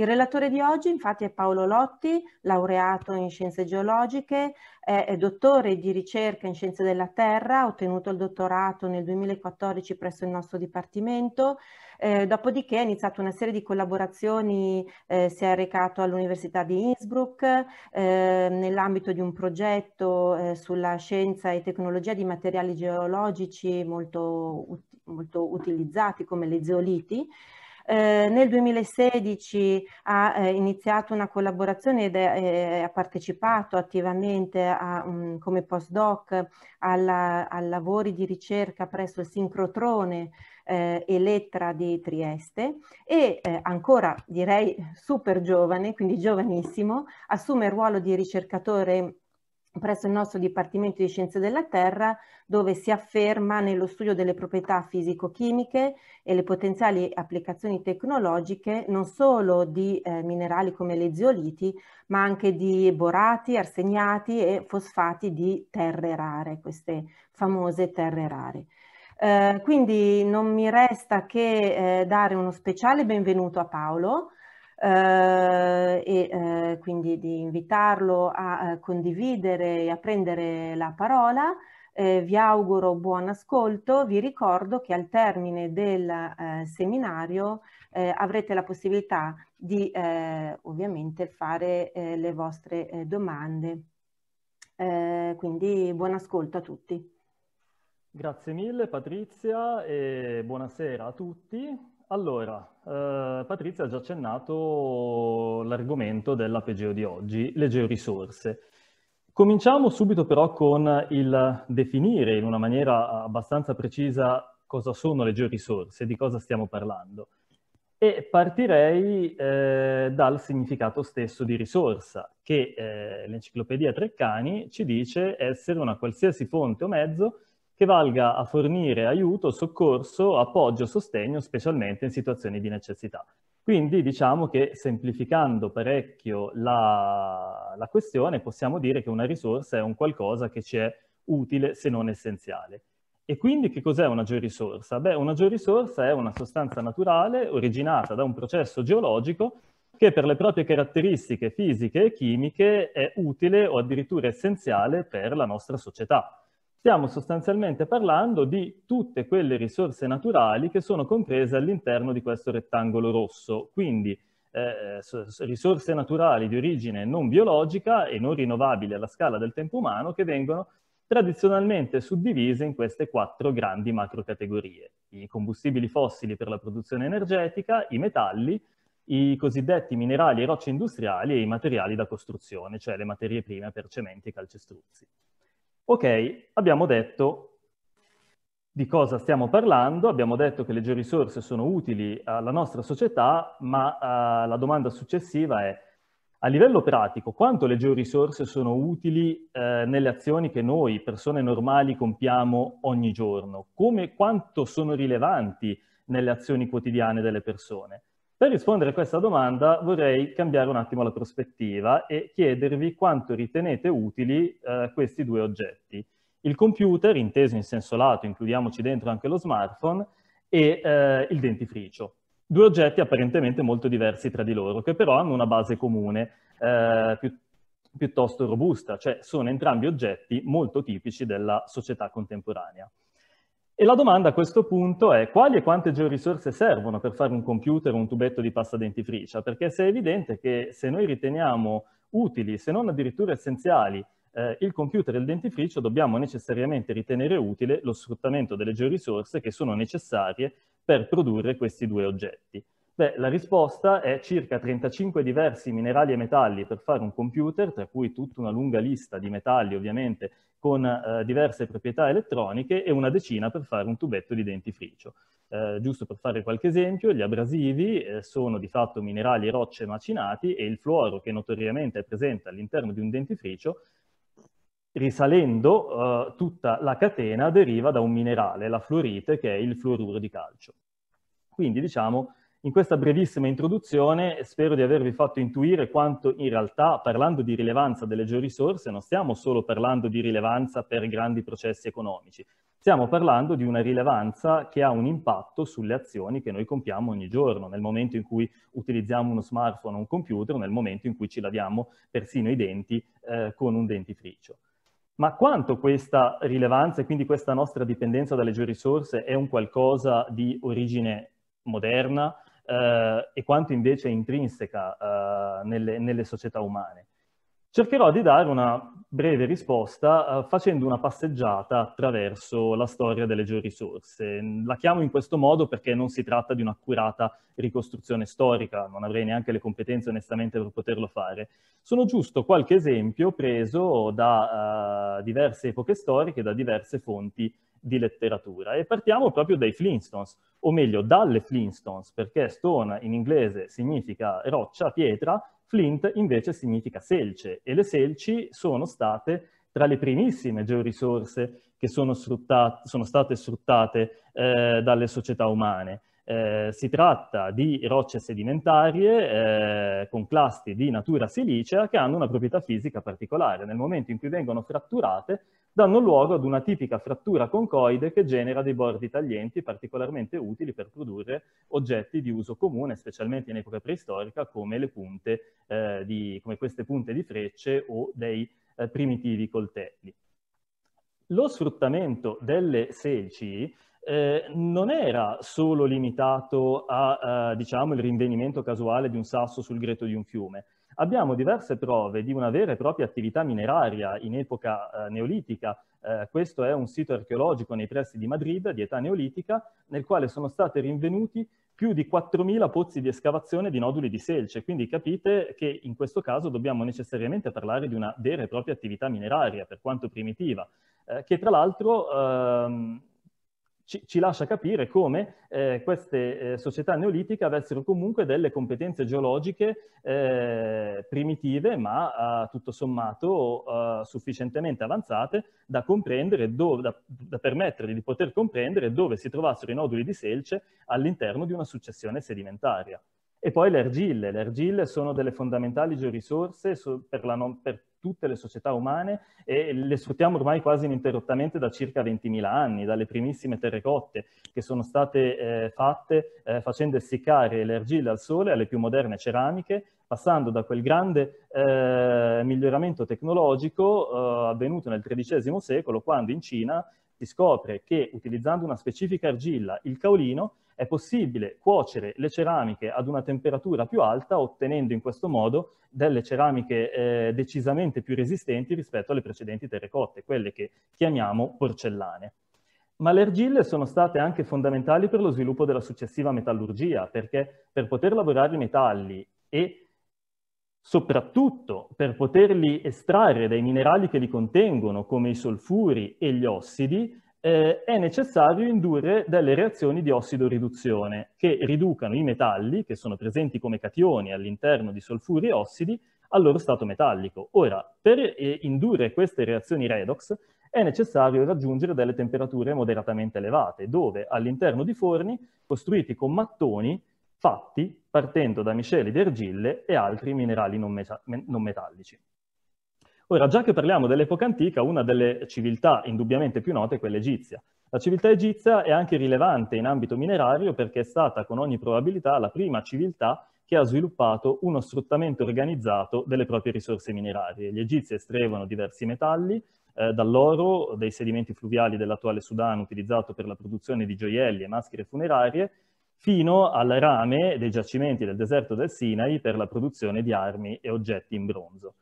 Il relatore di oggi infatti è Paolo Lotti, laureato in scienze geologiche, è dottore di ricerca in scienze della terra, ha ottenuto il dottorato nel 2014 presso il nostro dipartimento, eh, dopodiché ha iniziato una serie di collaborazioni, eh, si è recato all'Università di Innsbruck eh, nell'ambito di un progetto eh, sulla scienza e tecnologia di materiali geologici molto, molto utilizzati come le zeoliti. Eh, nel 2016 ha eh, iniziato una collaborazione ed eh, ha partecipato attivamente a, um, come postdoc a lavori di ricerca presso il sincrotrone eh, Elettra di Trieste e eh, ancora direi super giovane, quindi giovanissimo, assume il ruolo di ricercatore presso il nostro Dipartimento di Scienze della Terra, dove si afferma nello studio delle proprietà fisico-chimiche e le potenziali applicazioni tecnologiche non solo di eh, minerali come le zeoliti, ma anche di borati, arsegnati e fosfati di terre rare, queste famose terre rare. Eh, quindi non mi resta che eh, dare uno speciale benvenuto a Paolo, eh, e eh, quindi di invitarlo a, a eh, condividere e a prendere la parola. Eh, vi auguro buon ascolto, vi ricordo che al termine del eh, seminario eh, avrete la possibilità di ovviamente fare le vostre domande. quindi buon ascolto a tutti. Grazie mille Patrizia e buonasera a tutti. Allora, eh, Patrizia ha già accennato l'argomento dell'apegeo di oggi, le georisorse. Cominciamo subito però con il definire in una maniera abbastanza precisa cosa sono le georisorse, di cosa stiamo parlando. E partirei eh, dal significato stesso di risorsa, che eh, l'enciclopedia Treccani ci dice essere una qualsiasi fonte o mezzo che valga a fornire aiuto, soccorso, appoggio, sostegno, specialmente in situazioni di necessità. Quindi diciamo che semplificando parecchio la, la questione possiamo dire che una risorsa è un qualcosa che ci è utile se non essenziale. E quindi che cos'è una georisorsa? Beh, una georisorsa è una sostanza naturale originata da un processo geologico che per le proprie caratteristiche fisiche e chimiche è utile o addirittura essenziale per la nostra società. Stiamo sostanzialmente parlando di tutte quelle risorse naturali che sono comprese all'interno di questo rettangolo rosso, quindi eh, risorse naturali di origine non biologica e non rinnovabili alla scala del tempo umano che vengono tradizionalmente suddivise in queste quattro grandi macrocategorie. I combustibili fossili per la produzione energetica, i metalli, i cosiddetti minerali e rocce industriali e i materiali da costruzione, cioè le materie prime per cementi e calcestruzzi. Ok, abbiamo detto di cosa stiamo parlando, abbiamo detto che le georisorse sono utili alla nostra società, ma uh, la domanda successiva è a livello pratico quanto le georisorse sono utili eh, nelle azioni che noi, persone normali, compiamo ogni giorno? Come, quanto sono rilevanti nelle azioni quotidiane delle persone? Per rispondere a questa domanda vorrei cambiare un attimo la prospettiva e chiedervi quanto ritenete utili eh, questi due oggetti. Il computer, inteso in senso lato, includiamoci dentro anche lo smartphone, e eh, il dentifricio. Due oggetti apparentemente molto diversi tra di loro, che però hanno una base comune, eh, più, piuttosto robusta, cioè sono entrambi oggetti molto tipici della società contemporanea. E la domanda a questo punto è quali e quante georisorse servono per fare un computer o un tubetto di pasta dentifricia? Perché se è evidente che se noi riteniamo utili, se non addirittura essenziali, eh, il computer e il dentifricio, dobbiamo necessariamente ritenere utile lo sfruttamento delle georisorse che sono necessarie per produrre questi due oggetti. Beh, la risposta è circa 35 diversi minerali e metalli per fare un computer, tra cui tutta una lunga lista di metalli ovviamente con eh, diverse proprietà elettroniche e una decina per fare un tubetto di dentifricio. Eh, giusto per fare qualche esempio, gli abrasivi eh, sono di fatto minerali e rocce macinati e il fluoro che notoriamente è presente all'interno di un dentifricio risalendo eh, tutta la catena deriva da un minerale, la fluorite, che è il fluoruro di calcio. Quindi diciamo in questa brevissima introduzione spero di avervi fatto intuire quanto in realtà, parlando di rilevanza delle georisorse, non stiamo solo parlando di rilevanza per grandi processi economici, stiamo parlando di una rilevanza che ha un impatto sulle azioni che noi compiamo ogni giorno, nel momento in cui utilizziamo uno smartphone o un computer, nel momento in cui ci laviamo persino i denti eh, con un dentifricio. Ma quanto questa rilevanza e quindi questa nostra dipendenza dalle georisorse è un qualcosa di origine moderna eh, e quanto invece è intrinseca eh, nelle, nelle, società umane. Cercherò di dare una breve risposta eh, facendo una passeggiata attraverso la storia delle georisorse. La chiamo in questo modo perché non si tratta di un'accurata ricostruzione storica, non avrei neanche le competenze onestamente per poterlo fare. Sono giusto qualche esempio preso da uh, diverse epoche storiche, da diverse fonti di letteratura e partiamo proprio dai Flintstones, o meglio dalle Flintstones, perché stone in inglese significa roccia, pietra Flint invece significa selce e le selci sono state tra le primissime georisorse che sono, sfruttate, sono state sfruttate eh, dalle società umane. Eh, si tratta di rocce sedimentarie eh, con clasti di natura silicea che hanno una proprietà fisica particolare. Nel momento in cui vengono fratturate danno luogo ad una tipica frattura concoide che genera dei bordi taglienti particolarmente utili per produrre oggetti di uso comune, specialmente in epoca preistorica, come, punte, eh, di, come queste punte di frecce o dei eh, primitivi coltelli. Lo sfruttamento delle selci eh, non era solo limitato al eh, diciamo, rinvenimento casuale di un sasso sul greto di un fiume, Abbiamo diverse prove di una vera e propria attività mineraria in epoca eh, neolitica. Eh, questo è un sito archeologico nei pressi di Madrid di età neolitica nel quale sono stati rinvenuti più di 4.000 pozzi di escavazione di noduli di selce, quindi capite che in questo caso dobbiamo necessariamente parlare di una vera e propria attività mineraria, per quanto primitiva, eh, che tra l'altro ehm, ci, ci lascia capire come eh, queste eh, società neolitiche avessero comunque delle competenze geologiche eh, primitive, ma eh, tutto sommato eh, sufficientemente avanzate da, dove, da, da permettere di poter comprendere dove si trovassero i noduli di selce all'interno di una successione sedimentaria. E poi le argille. Le argille sono delle fondamentali georisorse per, no, per, tutte le società umane e le sfruttiamo ormai quasi ininterrottamente da circa 20.000 anni, dalle primissime terrecotte che sono state eh, fatte eh, facendo essiccare le argille al sole alle più moderne ceramiche, passando da quel grande eh, miglioramento tecnologico eh, avvenuto nel XIII secolo, quando in Cina si scopre che utilizzando una specifica argilla, il caolino, è possibile cuocere le ceramiche ad una temperatura più alta ottenendo in questo modo delle ceramiche eh, decisamente più resistenti rispetto alle precedenti terrecotte, quelle che chiamiamo porcellane. Ma le argille sono state anche fondamentali per lo sviluppo della successiva metallurgia, perché per poter lavorare i metalli e soprattutto per poterli estrarre dai minerali che li contengono, come i solfuri e gli ossidi, eh, è necessario indurre delle reazioni di ossidoriduzione che riducano i metalli che sono presenti come cationi all'interno di solfuri e ossidi al loro stato metallico. Ora, per eh, indurre queste reazioni redox è necessario raggiungere delle temperature moderatamente elevate, dove all'interno di forni costruiti con mattoni fatti partendo da misceli di argille e altri minerali non, meta non metallici. Ora, già che parliamo dell'epoca antica, una delle civiltà indubbiamente più note è quella egizia. La civiltà egizia è anche rilevante in ambito minerario perché è stata con ogni probabilità la prima civiltà che ha sviluppato uno sfruttamento organizzato delle proprie risorse minerarie. Gli egizi estraevano diversi metalli, eh, dall'oro, dei sedimenti fluviali dell'attuale Sudan utilizzato per la produzione di gioielli e maschere funerarie, fino al rame dei giacimenti del deserto del Sinai per la produzione di armi e oggetti in bronzo.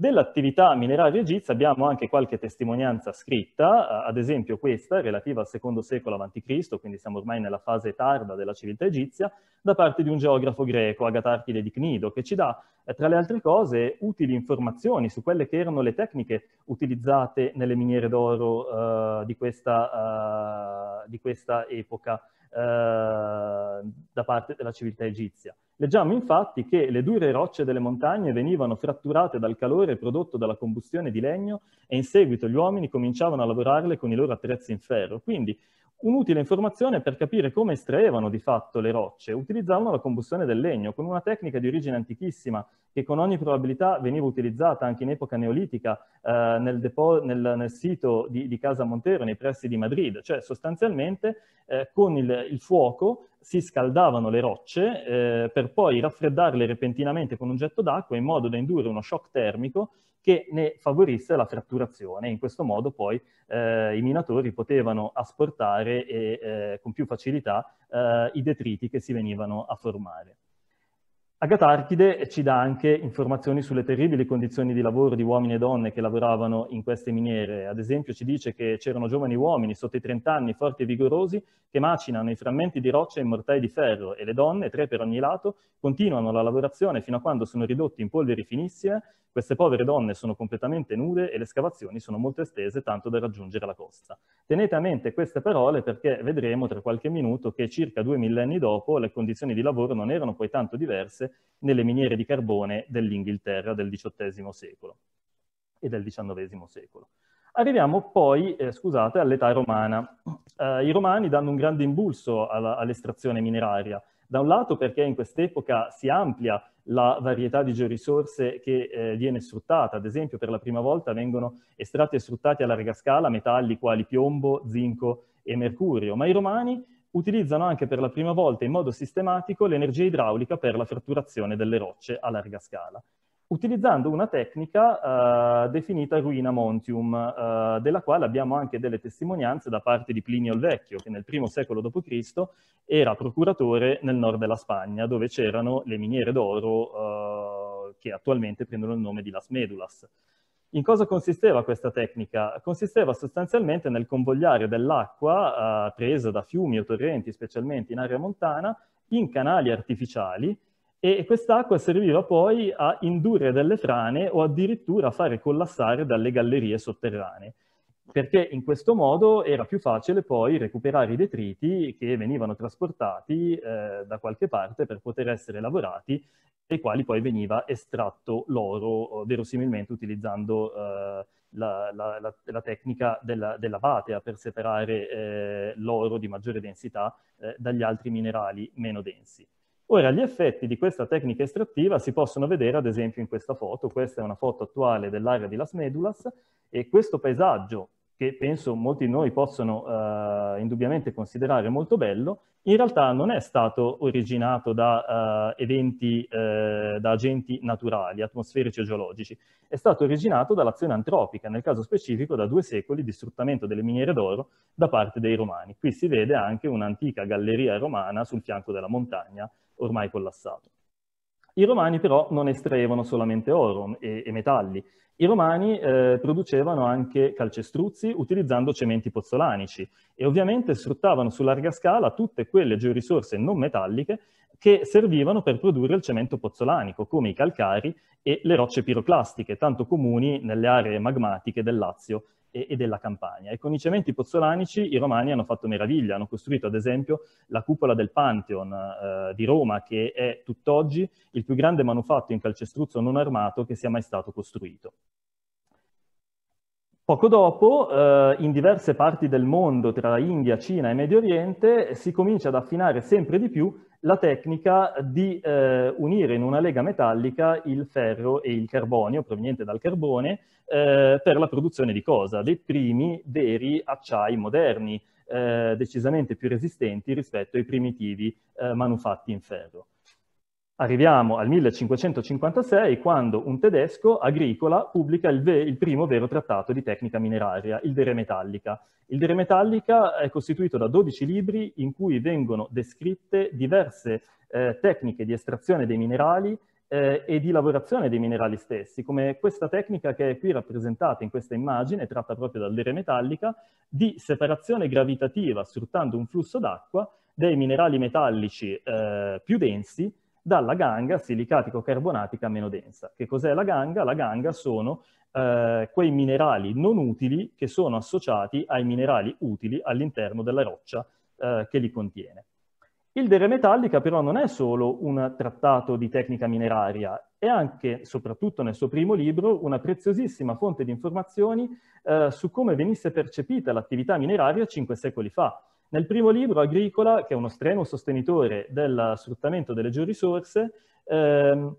Dell'attività mineraria egizia abbiamo anche qualche testimonianza scritta, eh, ad esempio questa, relativa al secondo secolo a.C., quindi siamo ormai nella fase tarda della civiltà egizia, da parte di un geografo greco, Agatarchide di Cnido, che ci dà, eh, tra le altre cose, utili informazioni su quelle che erano le tecniche utilizzate nelle miniere d'oro uh, di, uh, di, questa epoca Ehm, da parte della civiltà egizia. Leggiamo infatti che le dure rocce delle montagne venivano fratturate dal calore prodotto dalla combustione di legno e in seguito gli uomini cominciavano a lavorarle con i loro attrezzi in ferro. Quindi un'utile informazione per capire come estraevano di fatto le rocce. Utilizzavano la combustione del legno con una tecnica di origine antichissima che con ogni probabilità veniva utilizzata anche in epoca neolitica eh, nel, depo- nel, nel, sito di, di, Casa Montero nei pressi di Madrid, cioè sostanzialmente eh, con il, il fuoco si scaldavano le rocce eh, per poi raffreddarle repentinamente con un getto d'acqua in modo da indurre uno shock termico che ne favorisse la fratturazione. In questo modo poi eh, i minatori potevano asportare e, eh, con più facilità eh, i detriti che si venivano a formare. Agatarchide ci dà anche informazioni sulle terribili condizioni di lavoro di uomini e donne che lavoravano in queste miniere. Ad esempio ci dice che c'erano giovani uomini sotto i 30 anni, forti e vigorosi, che macinano i frammenti di roccia in mortai di ferro e le donne, tre per ogni lato, continuano la lavorazione fino a quando sono ridotti in polveri finissime. Queste povere donne sono completamente nude e le scavazioni sono molto estese, tanto da raggiungere la costa. Tenete a mente queste parole perché vedremo tra qualche minuto che circa due millenni dopo le condizioni di lavoro non erano poi tanto diverse nelle miniere di carbone dell'Inghilterra del XVIII secolo e del XIX secolo. Arriviamo poi, eh, scusate, all'età romana. Eh, I romani danno un grande impulso all'estrazione mineraria, da un lato perché in quest'epoca si amplia la varietà di georisorse che eh, viene sfruttata, ad esempio per la prima volta vengono estratti e sfruttati a larga scala metalli quali piombo, zinco e mercurio, ma i romani utilizzano anche per la prima volta in modo sistematico l'energia idraulica per la fratturazione delle rocce a larga scala, utilizzando una tecnica eh, definita ruina montium, eh, della quale abbiamo anche delle testimonianze da parte di Plinio il Vecchio, che nel primo secolo d.C. era procuratore nel nord della Spagna, dove c'erano le miniere d'oro eh, che attualmente prendono il nome di Las Medulas. In cosa consisteva questa tecnica? Consisteva sostanzialmente nel convogliare dell'acqua eh, presa da fiumi o torrenti, specialmente in area montana, in canali artificiali e quest'acqua serviva poi a indurre delle frane o addirittura a fare collassare delle gallerie sotterranee perché in questo modo era più facile poi recuperare i detriti che venivano trasportati eh, da qualche parte per poter essere lavorati, dai quali poi veniva estratto l'oro, verosimilmente utilizzando eh, la, la, la, la, tecnica della, della, batea per separare eh, l'oro di maggiore densità eh, dagli altri minerali meno densi. Ora, gli effetti di questa tecnica estrattiva si possono vedere ad esempio in questa foto. Questa è una foto attuale dell'area di Las Medulas e questo paesaggio che penso molti di noi possono eh, indubbiamente considerare molto bello, in realtà non è stato originato da eh, eventi, eh, da agenti naturali, atmosferici o geologici, è stato originato dall'azione antropica, nel caso specifico da due secoli di sfruttamento delle miniere d'oro da parte dei romani. Qui si vede anche un'antica galleria romana sul fianco della montagna, ormai collassato. I romani però non estraevano solamente oro e, e metalli, i romani eh, producevano anche calcestruzzi utilizzando cementi pozzolanici e ovviamente sfruttavano su larga scala tutte quelle georisorse non metalliche che servivano per produrre il cemento pozzolanico, come i calcari e le rocce piroclastiche, tanto comuni nelle aree magmatiche del Lazio e, e della Campania. E con i cementi pozzolanici i romani hanno fatto meraviglia, hanno costruito ad esempio la cupola del Pantheon eh, di Roma, che è tutt'oggi il più grande manufatto in calcestruzzo non armato che sia mai stato costruito. Poco dopo, eh, in diverse parti del mondo, tra India, Cina e Medio Oriente, si comincia ad affinare sempre di più la tecnica di eh, unire in una lega metallica il ferro e il carbonio proveniente dal carbone eh, per la produzione di cosa? Dei primi veri acciai moderni, eh, decisamente più resistenti rispetto ai primitivi eh, manufatti in ferro. Arriviamo al 1556 quando un tedesco, Agricola, pubblica il, il, primo vero trattato di tecnica mineraria, il Dere Metallica. Il Dere Metallica è costituito da 12 libri in cui vengono descritte diverse eh, tecniche di estrazione dei minerali eh, e di lavorazione dei minerali stessi, come questa tecnica che è qui rappresentata in questa immagine, tratta proprio dal Dere Metallica, di separazione gravitativa, sfruttando un flusso d'acqua, dei minerali metallici eh, più densi dalla ganga silicatico-carbonatica meno densa. Che cos'è la ganga? La ganga sono eh, quei minerali non utili che sono associati ai minerali utili all'interno della roccia eh, che li contiene. Il dere metallica però non è solo un trattato di tecnica mineraria, è anche, soprattutto nel suo primo libro, una preziosissima fonte di informazioni eh, su come venisse percepita l'attività mineraria cinque secoli fa. Nel primo libro, Agricola, che è uno strenuo sostenitore del sfruttamento delle georisorse, ehm,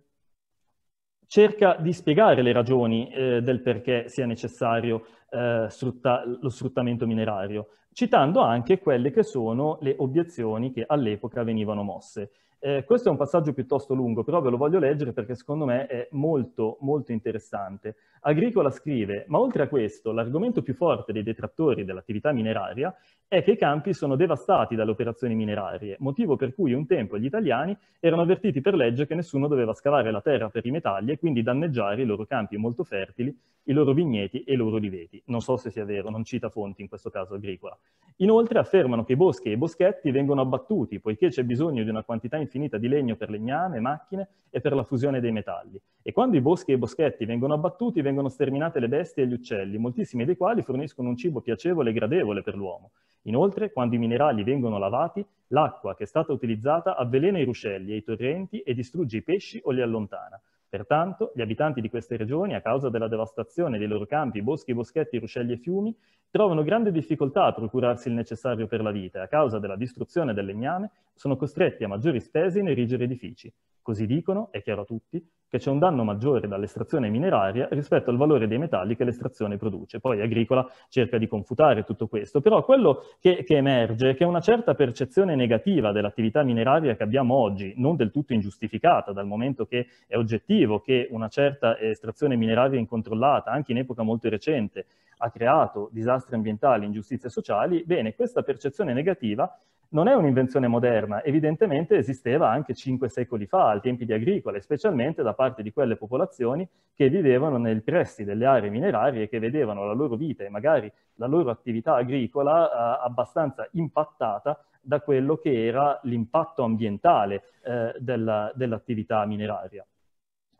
cerca di spiegare le ragioni eh, del perché sia necessario eh, sfrutta- lo sfruttamento minerario, citando anche quelle che sono le obiezioni che all'epoca venivano mosse. Eh, questo è un passaggio piuttosto lungo, però ve lo voglio leggere perché secondo me è molto, molto interessante. Agricola scrive, ma oltre a questo, l'argomento più forte dei detrattori dell'attività mineraria è che i campi sono devastati dalle operazioni minerarie, motivo per cui un tempo gli italiani erano avvertiti per legge che nessuno doveva scavare la terra per i metalli e quindi danneggiare i loro campi molto fertili i loro vigneti e i loro diveti. Non so se sia vero, non cita fonti in questo caso agricola. Inoltre affermano che i boschi e i boschetti vengono abbattuti poiché c'è bisogno di una quantità infinita di legno per legname, macchine e per la fusione dei metalli. E quando i boschi e i boschetti vengono abbattuti vengono sterminate le bestie e gli uccelli, moltissimi dei quali forniscono un cibo piacevole e gradevole per l'uomo. Inoltre, quando i minerali vengono lavati, l'acqua che è stata utilizzata avvelena i ruscelli e i torrenti e distrugge i pesci o li allontana. Pertanto, gli abitanti di queste regioni, a causa della devastazione dei loro campi, boschi, boschetti, ruscelli e fiumi, trovano grande difficoltà a procurarsi il necessario per la vita e a causa della distruzione del legname sono costretti a maggiori spese in erigere edifici. Così dicono, è chiaro a tutti, che c'è un danno maggiore dall'estrazione mineraria rispetto al valore dei metalli che l'estrazione produce. Poi Agricola cerca di confutare tutto questo, però quello che, che emerge è che una certa percezione negativa dell'attività mineraria che abbiamo oggi, non del tutto ingiustificata dal momento che è oggettivo che una certa estrazione mineraria incontrollata, anche in epoca molto recente, ha creato disastri ambientali, ingiustizie sociali, bene, questa percezione negativa non è un'invenzione moderna, evidentemente esisteva anche cinque secoli fa, al tempi di agricole, specialmente da parte di quelle popolazioni che vivevano nei pressi delle aree minerarie, che vedevano la loro vita e magari la loro attività agricola eh, abbastanza impattata da quello che era l'impatto ambientale eh, della, dell'attività mineraria.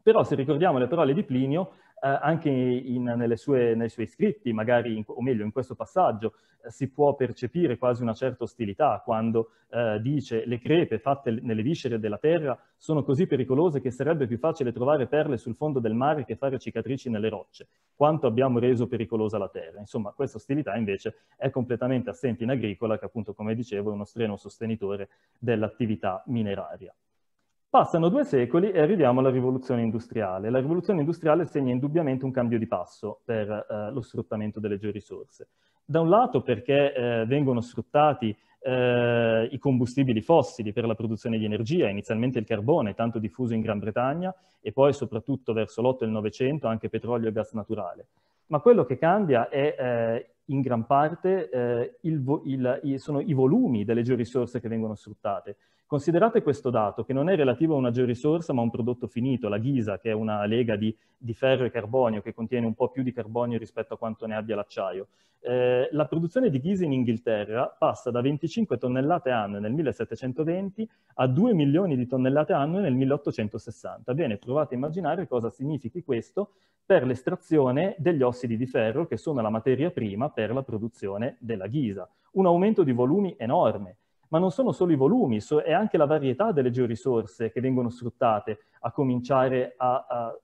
Però se ricordiamo le parole di Plinio, eh, anche in, in, sue, nei suoi scritti, magari, in, o meglio, in questo passaggio, eh, si può percepire quasi una certa ostilità quando eh, dice le crepe fatte nelle viscere della terra sono così pericolose che sarebbe più facile trovare perle sul fondo del mare che fare cicatrici nelle rocce. Quanto abbiamo reso pericolosa la terra? Insomma, questa ostilità invece è completamente assente in agricola, che appunto, come dicevo, è uno strenuo sostenitore dell'attività mineraria. Passano due secoli e arriviamo alla rivoluzione industriale. La rivoluzione industriale segna indubbiamente un cambio di passo per eh, lo sfruttamento delle georisorse. Da un lato perché eh, vengono sfruttati eh, i combustibili fossili per la produzione di energia, inizialmente il carbone, tanto diffuso in Gran Bretagna, e poi soprattutto verso l'8 e il 900 anche petrolio e gas naturale. Ma quello che cambia è eh, in gran parte eh, il, il, sono i volumi delle georisorse che vengono sfruttate Considerate questo dato, che non è relativo a una georisorsa ma a un prodotto finito, la ghisa, che è una lega di, di ferro e carbonio, che contiene un po' più di carbonio rispetto a quanto ne abbia l'acciaio. Eh, la produzione di ghisa in Inghilterra passa da 25 tonnellate anno nel 1720 a 2 milioni di tonnellate anno nel 1860. Bene, provate a immaginare cosa significhi questo per l'estrazione degli ossidi di ferro, che sono la materia prima per la produzione della ghisa. Un aumento di volumi enorme ma non sono solo i volumi, so, è anche la varietà delle georisorse che vengono sfruttate a cominciare a, a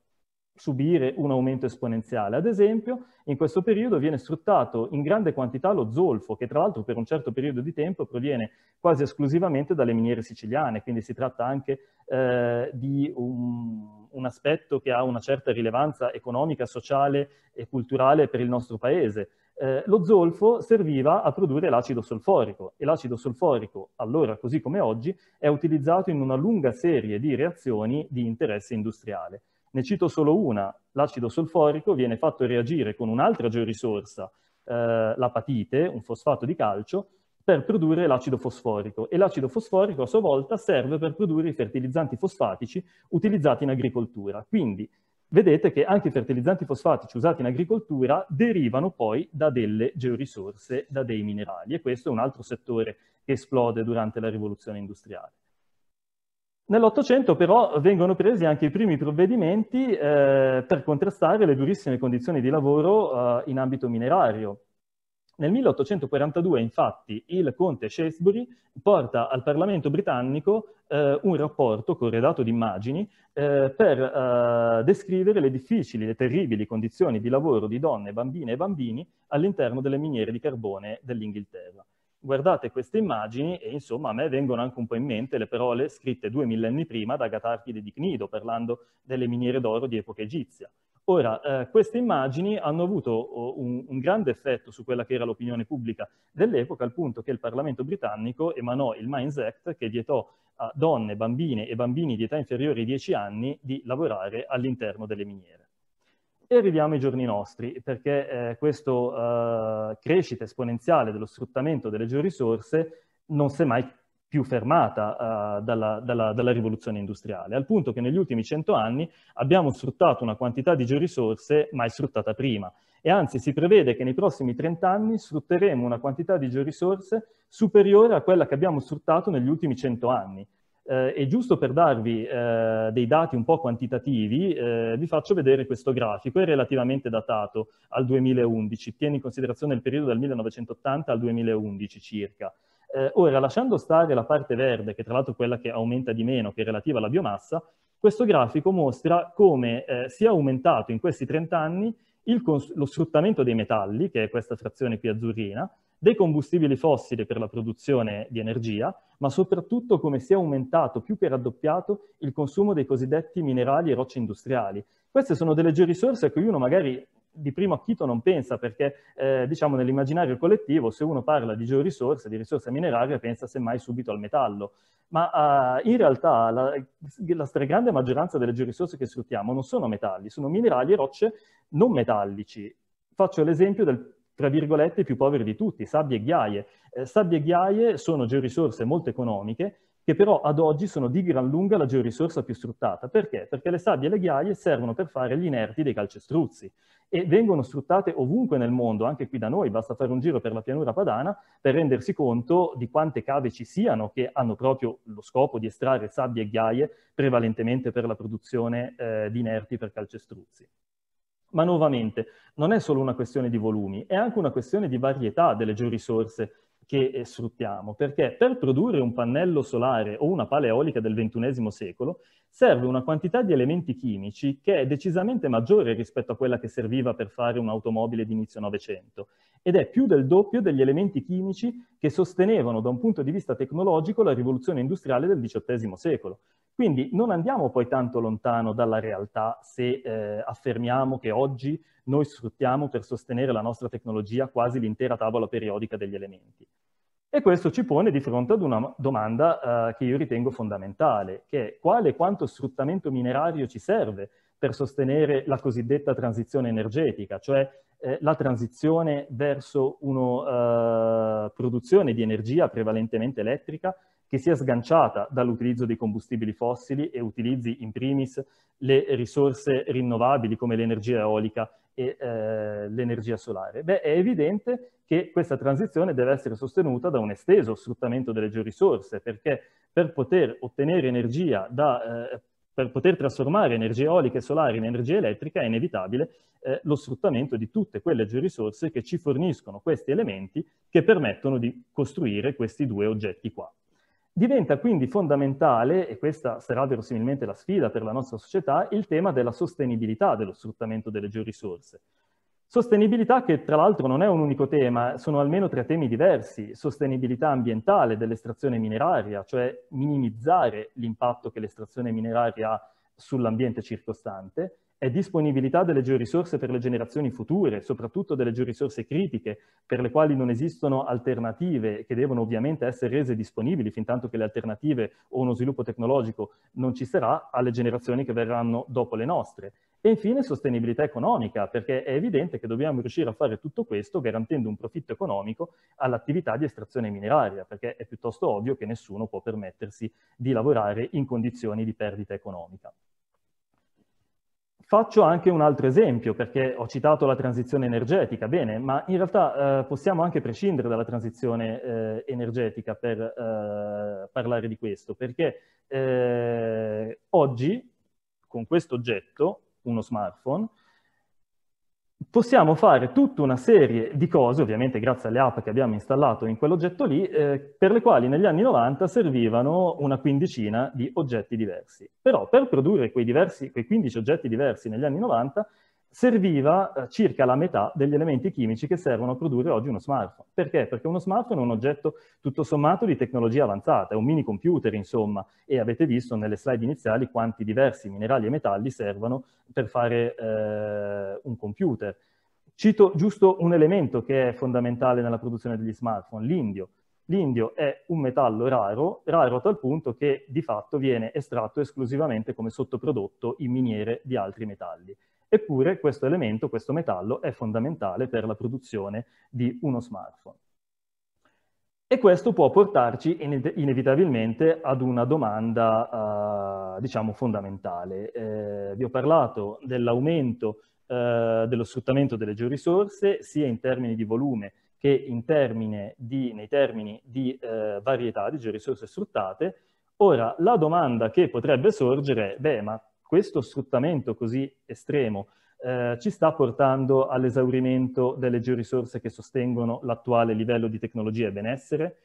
subire un aumento esponenziale. Ad esempio, in questo periodo viene sfruttato in grande quantità lo zolfo, che tra l'altro per un certo periodo di tempo proviene quasi esclusivamente dalle miniere siciliane, quindi si tratta anche eh, di un, un, aspetto che ha una certa rilevanza economica, sociale e culturale per il nostro paese eh, lo zolfo serviva a produrre l'acido solforico e l'acido solforico, allora così come oggi, è utilizzato in una lunga serie di reazioni di interesse industriale. Ne cito solo una, l'acido solforico viene fatto reagire con un'altra georisorsa, eh, l'apatite, un fosfato di calcio, per produrre l'acido fosforico e l'acido fosforico a sua volta serve per produrre i fertilizzanti fosfatici utilizzati in agricoltura. Quindi vedete che anche i fertilizzanti fosfatici usati in agricoltura derivano poi da delle georisorse, da dei minerali e questo è un altro settore che esplode durante la rivoluzione industriale. Nell'Ottocento però vengono presi anche i primi provvedimenti eh, per contrastare le durissime condizioni di lavoro eh, in ambito minerario. Nel 1842, infatti, il conte Shaftesbury porta al Parlamento britannico eh, un rapporto corredato di immagini eh, per eh, descrivere le difficili e terribili condizioni di lavoro di donne, bambine e bambini all'interno delle miniere di carbone dell'Inghilterra. Guardate queste immagini e insomma a me vengono anche un po' in mente le parole scritte due millenni prima da Gatarchide di Cnido parlando delle miniere d'oro di epoca egizia. Ora, eh, queste immagini hanno avuto oh, un, un, grande effetto su quella che era l'opinione pubblica dell'epoca, al punto che il Parlamento britannico emanò il Mines Act che vietò a donne, bambine e bambini di età inferiore ai 10 anni di lavorare all'interno delle miniere. E arriviamo ai giorni nostri, perché eh, questa eh, crescita esponenziale dello sfruttamento delle georisorse non si è mai più fermata uh, dalla, dalla, dalla, rivoluzione industriale, al punto che negli ultimi cento anni abbiamo sfruttato una quantità di georisorse mai sfruttata prima e anzi si prevede che nei prossimi 30 anni sfrutteremo una quantità di georisorse superiore a quella che abbiamo sfruttato negli ultimi 100 anni. Eh, e giusto per darvi eh, dei dati un po' quantitativi, eh, vi faccio vedere questo grafico, è relativamente datato al 2011, tiene in considerazione il periodo dal 1980 al 2011 circa. Eh, ora, lasciando stare la parte verde, che tra l'altro è quella che aumenta di meno, che è relativa alla biomassa, questo grafico mostra come eh, sia aumentato in questi 30 anni lo sfruttamento dei metalli, che è questa frazione qui azzurrina, dei combustibili fossili per la produzione di energia, ma soprattutto come sia aumentato più che raddoppiato il consumo dei cosiddetti minerali e rocce industriali. Queste sono delle legge risorse a cui uno magari di primo acchito non pensa, perché eh, diciamo nell'immaginario collettivo se uno parla di georisorse, di risorse minerarie, pensa semmai subito al metallo. Ma eh, in realtà la, la, stragrande maggioranza delle georisorse che sfruttiamo non sono metalli, sono minerali e rocce non metallici. Faccio l'esempio del tra virgolette più povero di tutti, sabbie e ghiaie. Eh, sabbie e ghiaie sono georisorse molto economiche, che però ad oggi sono di gran lunga la georisorsa più sfruttata. Perché? Perché le sabbie e le ghiaie servono per fare gli inerti dei calcestruzzi e vengono sfruttate ovunque nel mondo, anche qui da noi, basta fare un giro per la pianura padana per rendersi conto di quante cave ci siano che hanno proprio lo scopo di estrarre sabbie e ghiaie prevalentemente per la produzione eh, di inerti per calcestruzzi. Ma nuovamente, non è solo una questione di volumi, è anche una questione di varietà delle georisorse che eh, sfruttiamo, perché per produrre un pannello solare o una pala eolica del XXI secolo serve una quantità di elementi chimici che è decisamente maggiore rispetto a quella che serviva per fare un'automobile di inizio Novecento ed è più del doppio degli elementi chimici che sostenevano da un punto di vista tecnologico la rivoluzione industriale del XVIII secolo. Quindi non andiamo poi tanto lontano dalla realtà se eh, affermiamo che oggi noi sfruttiamo per sostenere la nostra tecnologia quasi l'intera tavola periodica degli elementi. E questo ci pone di fronte ad una domanda eh, che io ritengo fondamentale, che è quale e quanto sfruttamento minerario ci serve per sostenere la cosiddetta transizione energetica, cioè eh, la transizione verso una eh, produzione di energia prevalentemente elettrica che sia sganciata dall'utilizzo dei combustibili fossili e utilizzi in primis le risorse rinnovabili come l'energia eolica e eh, l'energia solare? Beh, è evidente che questa transizione deve essere sostenuta da un esteso sfruttamento delle georisorse, perché per poter ottenere energia da eh, per poter trasformare energia eolica e solare in energia elettrica è inevitabile eh, lo sfruttamento di tutte quelle georisorse che ci forniscono questi elementi che permettono di costruire questi due oggetti qua. Diventa quindi fondamentale, e questa sarà verosimilmente la sfida per la nostra società, il tema della sostenibilità dello sfruttamento delle georisorse. Sostenibilità che tra l'altro non è un unico tema, sono almeno tre temi diversi. Sostenibilità ambientale dell'estrazione mineraria, cioè minimizzare l'impatto che l'estrazione mineraria ha sull'ambiente circostante è disponibilità delle georisorse per le generazioni future, soprattutto delle georisorse critiche, per le quali non esistono alternative che devono ovviamente essere rese disponibili, fin tanto che le alternative o uno sviluppo tecnologico non ci sarà, alle generazioni che verranno dopo le nostre. E infine sostenibilità economica, perché è evidente che dobbiamo riuscire a fare tutto questo garantendo un profitto economico all'attività di estrazione mineraria, perché è piuttosto ovvio che nessuno può permettersi di lavorare in condizioni di perdita economica. Faccio anche un altro esempio, perché ho citato la transizione energetica, bene, ma in realtà eh, possiamo anche prescindere dalla transizione eh, energetica per eh, parlare di questo, perché eh, oggi con questo oggetto, uno smartphone, possiamo fare tutta una serie di cose, ovviamente grazie alle app che abbiamo installato in quell'oggetto lì, eh, per le quali negli anni 90 servivano una quindicina di oggetti diversi. Però per produrre quei, diversi, quei 15 oggetti diversi negli anni 90 serviva eh, circa la metà degli elementi chimici che servono a produrre oggi uno smartphone. Perché? Perché uno smartphone è un oggetto tutto sommato di tecnologia avanzata, è un mini computer insomma, e avete visto nelle slide iniziali quanti diversi minerali e metalli servono per fare eh, un computer. Cito giusto un elemento che è fondamentale nella produzione degli smartphone, l'indio. L'indio è un metallo raro, raro a tal punto che di fatto viene estratto esclusivamente come sottoprodotto in miniere di altri metalli. Eppure questo elemento, questo metallo, è fondamentale per la produzione di uno smartphone. E questo può portarci inevitabilmente ad una domanda, eh, diciamo, fondamentale. Eh, vi ho parlato dell'aumento eh, dello sfruttamento delle georisorse, sia in termini di volume che di, nei termini di eh, varietà di georisorse sfruttate. Ora, la domanda che potrebbe sorgere, beh, ma questo sfruttamento così estremo eh, ci sta portando all'esaurimento delle georisorse che sostengono l'attuale livello di tecnologia e benessere?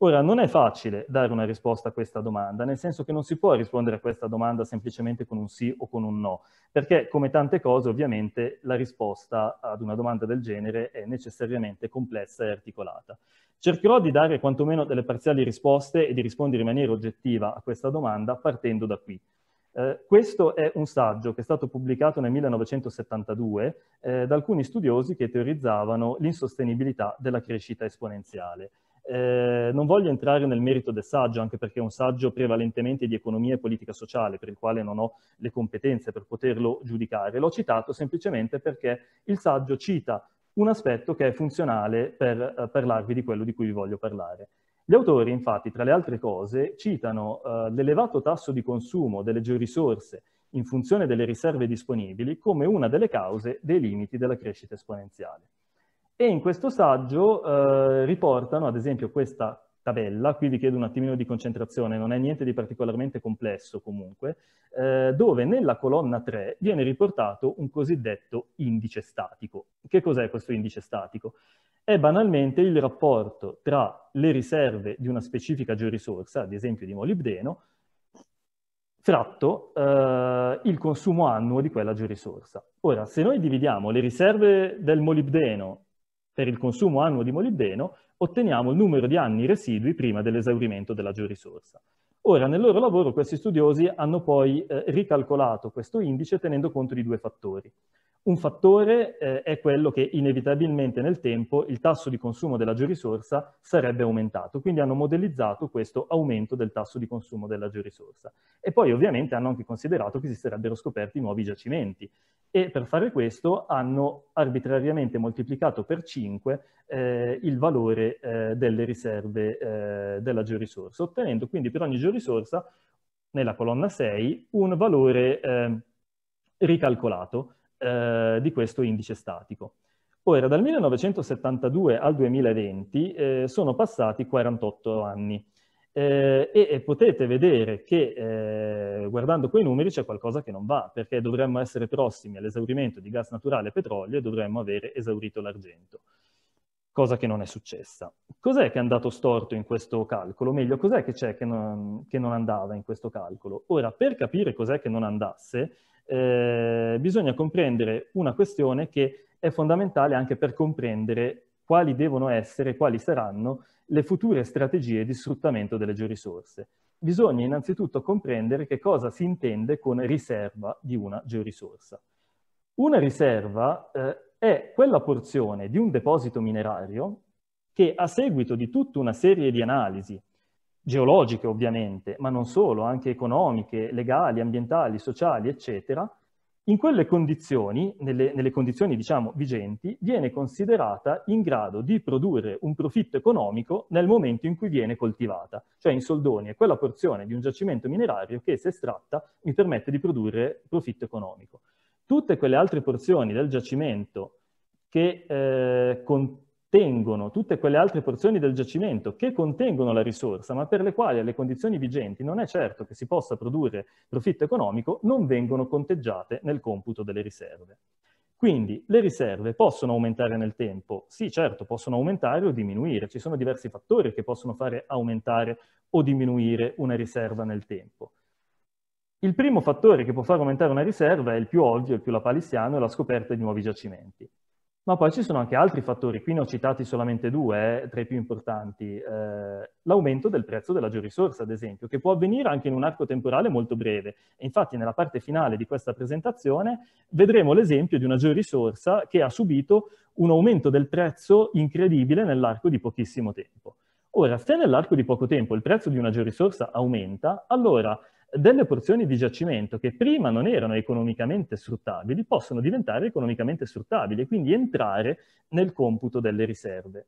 Ora, non è facile dare una risposta a questa domanda, nel senso che non si può rispondere a questa domanda semplicemente con un sì o con un no, perché come tante cose ovviamente la risposta ad una domanda del genere è necessariamente complessa e articolata. Cercherò di dare quantomeno delle parziali risposte e di rispondere in maniera oggettiva a questa domanda partendo da qui. Eh, questo è un saggio che è stato pubblicato nel 1972 eh, da alcuni studiosi che teorizzavano l'insostenibilità della crescita esponenziale. Eh, non voglio entrare nel merito del saggio, anche perché è un saggio prevalentemente di economia e politica sociale, per il quale non ho le competenze per poterlo giudicare. L'ho citato semplicemente perché il saggio cita un aspetto che è funzionale per eh, parlarvi di quello di cui vi voglio parlare. Gli autori, infatti, tra le altre cose, citano eh, l'elevato tasso di consumo delle georisorse in funzione delle riserve disponibili come una delle cause dei limiti della crescita esponenziale. E in questo saggio eh, riportano, ad esempio, questa tabella, qui vi chiedo un attimino di concentrazione, non è niente di particolarmente complesso comunque, eh, dove nella colonna 3 viene riportato un cosiddetto indice statico. Che cos'è questo indice statico? È banalmente il rapporto tra le riserve di una specifica georisorsa, ad esempio di molibdeno, fratto eh, il consumo annuo di quella georisorsa. Ora, se noi dividiamo le riserve del molibdeno per il consumo annuo di molibdeno, otteniamo il numero di anni residui prima dell'esaurimento della georisorsa. Ora, nel loro lavoro questi studiosi hanno poi eh, ricalcolato questo indice tenendo conto di due fattori. Un fattore eh, è quello che inevitabilmente nel tempo il tasso di consumo della georisorsa sarebbe aumentato, quindi hanno modellizzato questo aumento del tasso di consumo della georisorsa. E poi ovviamente hanno anche considerato che si sarebbero scoperti nuovi giacimenti e per fare questo hanno arbitrariamente moltiplicato per 5 eh, il valore eh, delle riserve eh, della georisorsa, ottenendo quindi per ogni georisorsa nella colonna 6 un valore eh, ricalcolato eh, di questo indice statico. Ora, dal 1972 al 2020 eh, sono passati 48 anni eh, e, e, potete vedere che eh, guardando quei numeri c'è qualcosa che non va, perché dovremmo essere prossimi all'esaurimento di gas naturale e petrolio e dovremmo avere esaurito l'argento cosa che non è successa. Cos'è che è andato storto in questo calcolo? meglio, cos'è che c'è che non, che non, andava in questo calcolo? Ora, per capire cos'è che non andasse, eh, bisogna comprendere una questione che è fondamentale anche per comprendere quali devono essere, quali saranno le future strategie di sfruttamento delle georisorse. Bisogna innanzitutto comprendere che cosa si intende con riserva di una georisorsa. Una riserva eh, è quella porzione di un deposito minerario che a seguito di tutta una serie di analisi, geologiche ovviamente, ma non solo, anche economiche, legali, ambientali, sociali, eccetera, in quelle condizioni, nelle, nelle condizioni diciamo vigenti, viene considerata in grado di produrre un profitto economico nel momento in cui viene coltivata. Cioè in soldoni è quella porzione di un giacimento minerario che se estratta mi permette di produrre profitto economico. Tutte quelle altre porzioni del giacimento che eh, con, tengono tutte quelle altre porzioni del giacimento che contengono la risorsa, ma per le quali alle condizioni vigenti non è certo che si possa produrre profitto economico, non vengono conteggiate nel computo delle riserve. Quindi le riserve possono aumentare nel tempo? Sì, certo, possono aumentare o diminuire. Ci sono diversi fattori che possono fare aumentare o diminuire una riserva nel tempo. Il primo fattore che può far aumentare una riserva è il più ovvio, il più lapalissiano, è la scoperta di nuovi giacimenti. Ma poi ci sono anche altri fattori, qui ne ho citati solamente due, eh, tra i più importanti. Eh, l'aumento del prezzo della georisorsa, ad esempio, che può avvenire anche in un arco temporale molto breve. E infatti nella parte finale di questa presentazione vedremo l'esempio di una georisorsa che ha subito un aumento del prezzo incredibile nell'arco di pochissimo tempo. Ora, se nell'arco di poco tempo il prezzo di una georisorsa aumenta, allora delle porzioni di giacimento che prima non erano economicamente sfruttabili possono diventare economicamente sfruttabili e quindi entrare nel computo delle riserve.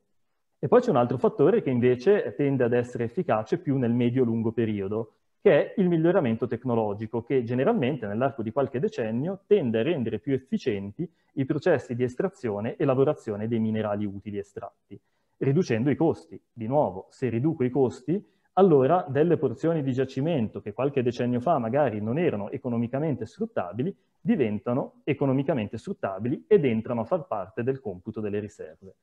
E poi c'è un altro fattore che invece tende ad essere efficace più nel medio-lungo periodo, che è il miglioramento tecnologico, che generalmente nell'arco di qualche decennio tende a rendere più efficienti i processi di estrazione e lavorazione dei minerali utili estratti, riducendo i costi. Di nuovo, se riduco i costi, allora delle porzioni di giacimento che qualche decennio fa magari non erano economicamente sfruttabili, diventano economicamente sfruttabili ed entrano a far parte del computo delle riserve.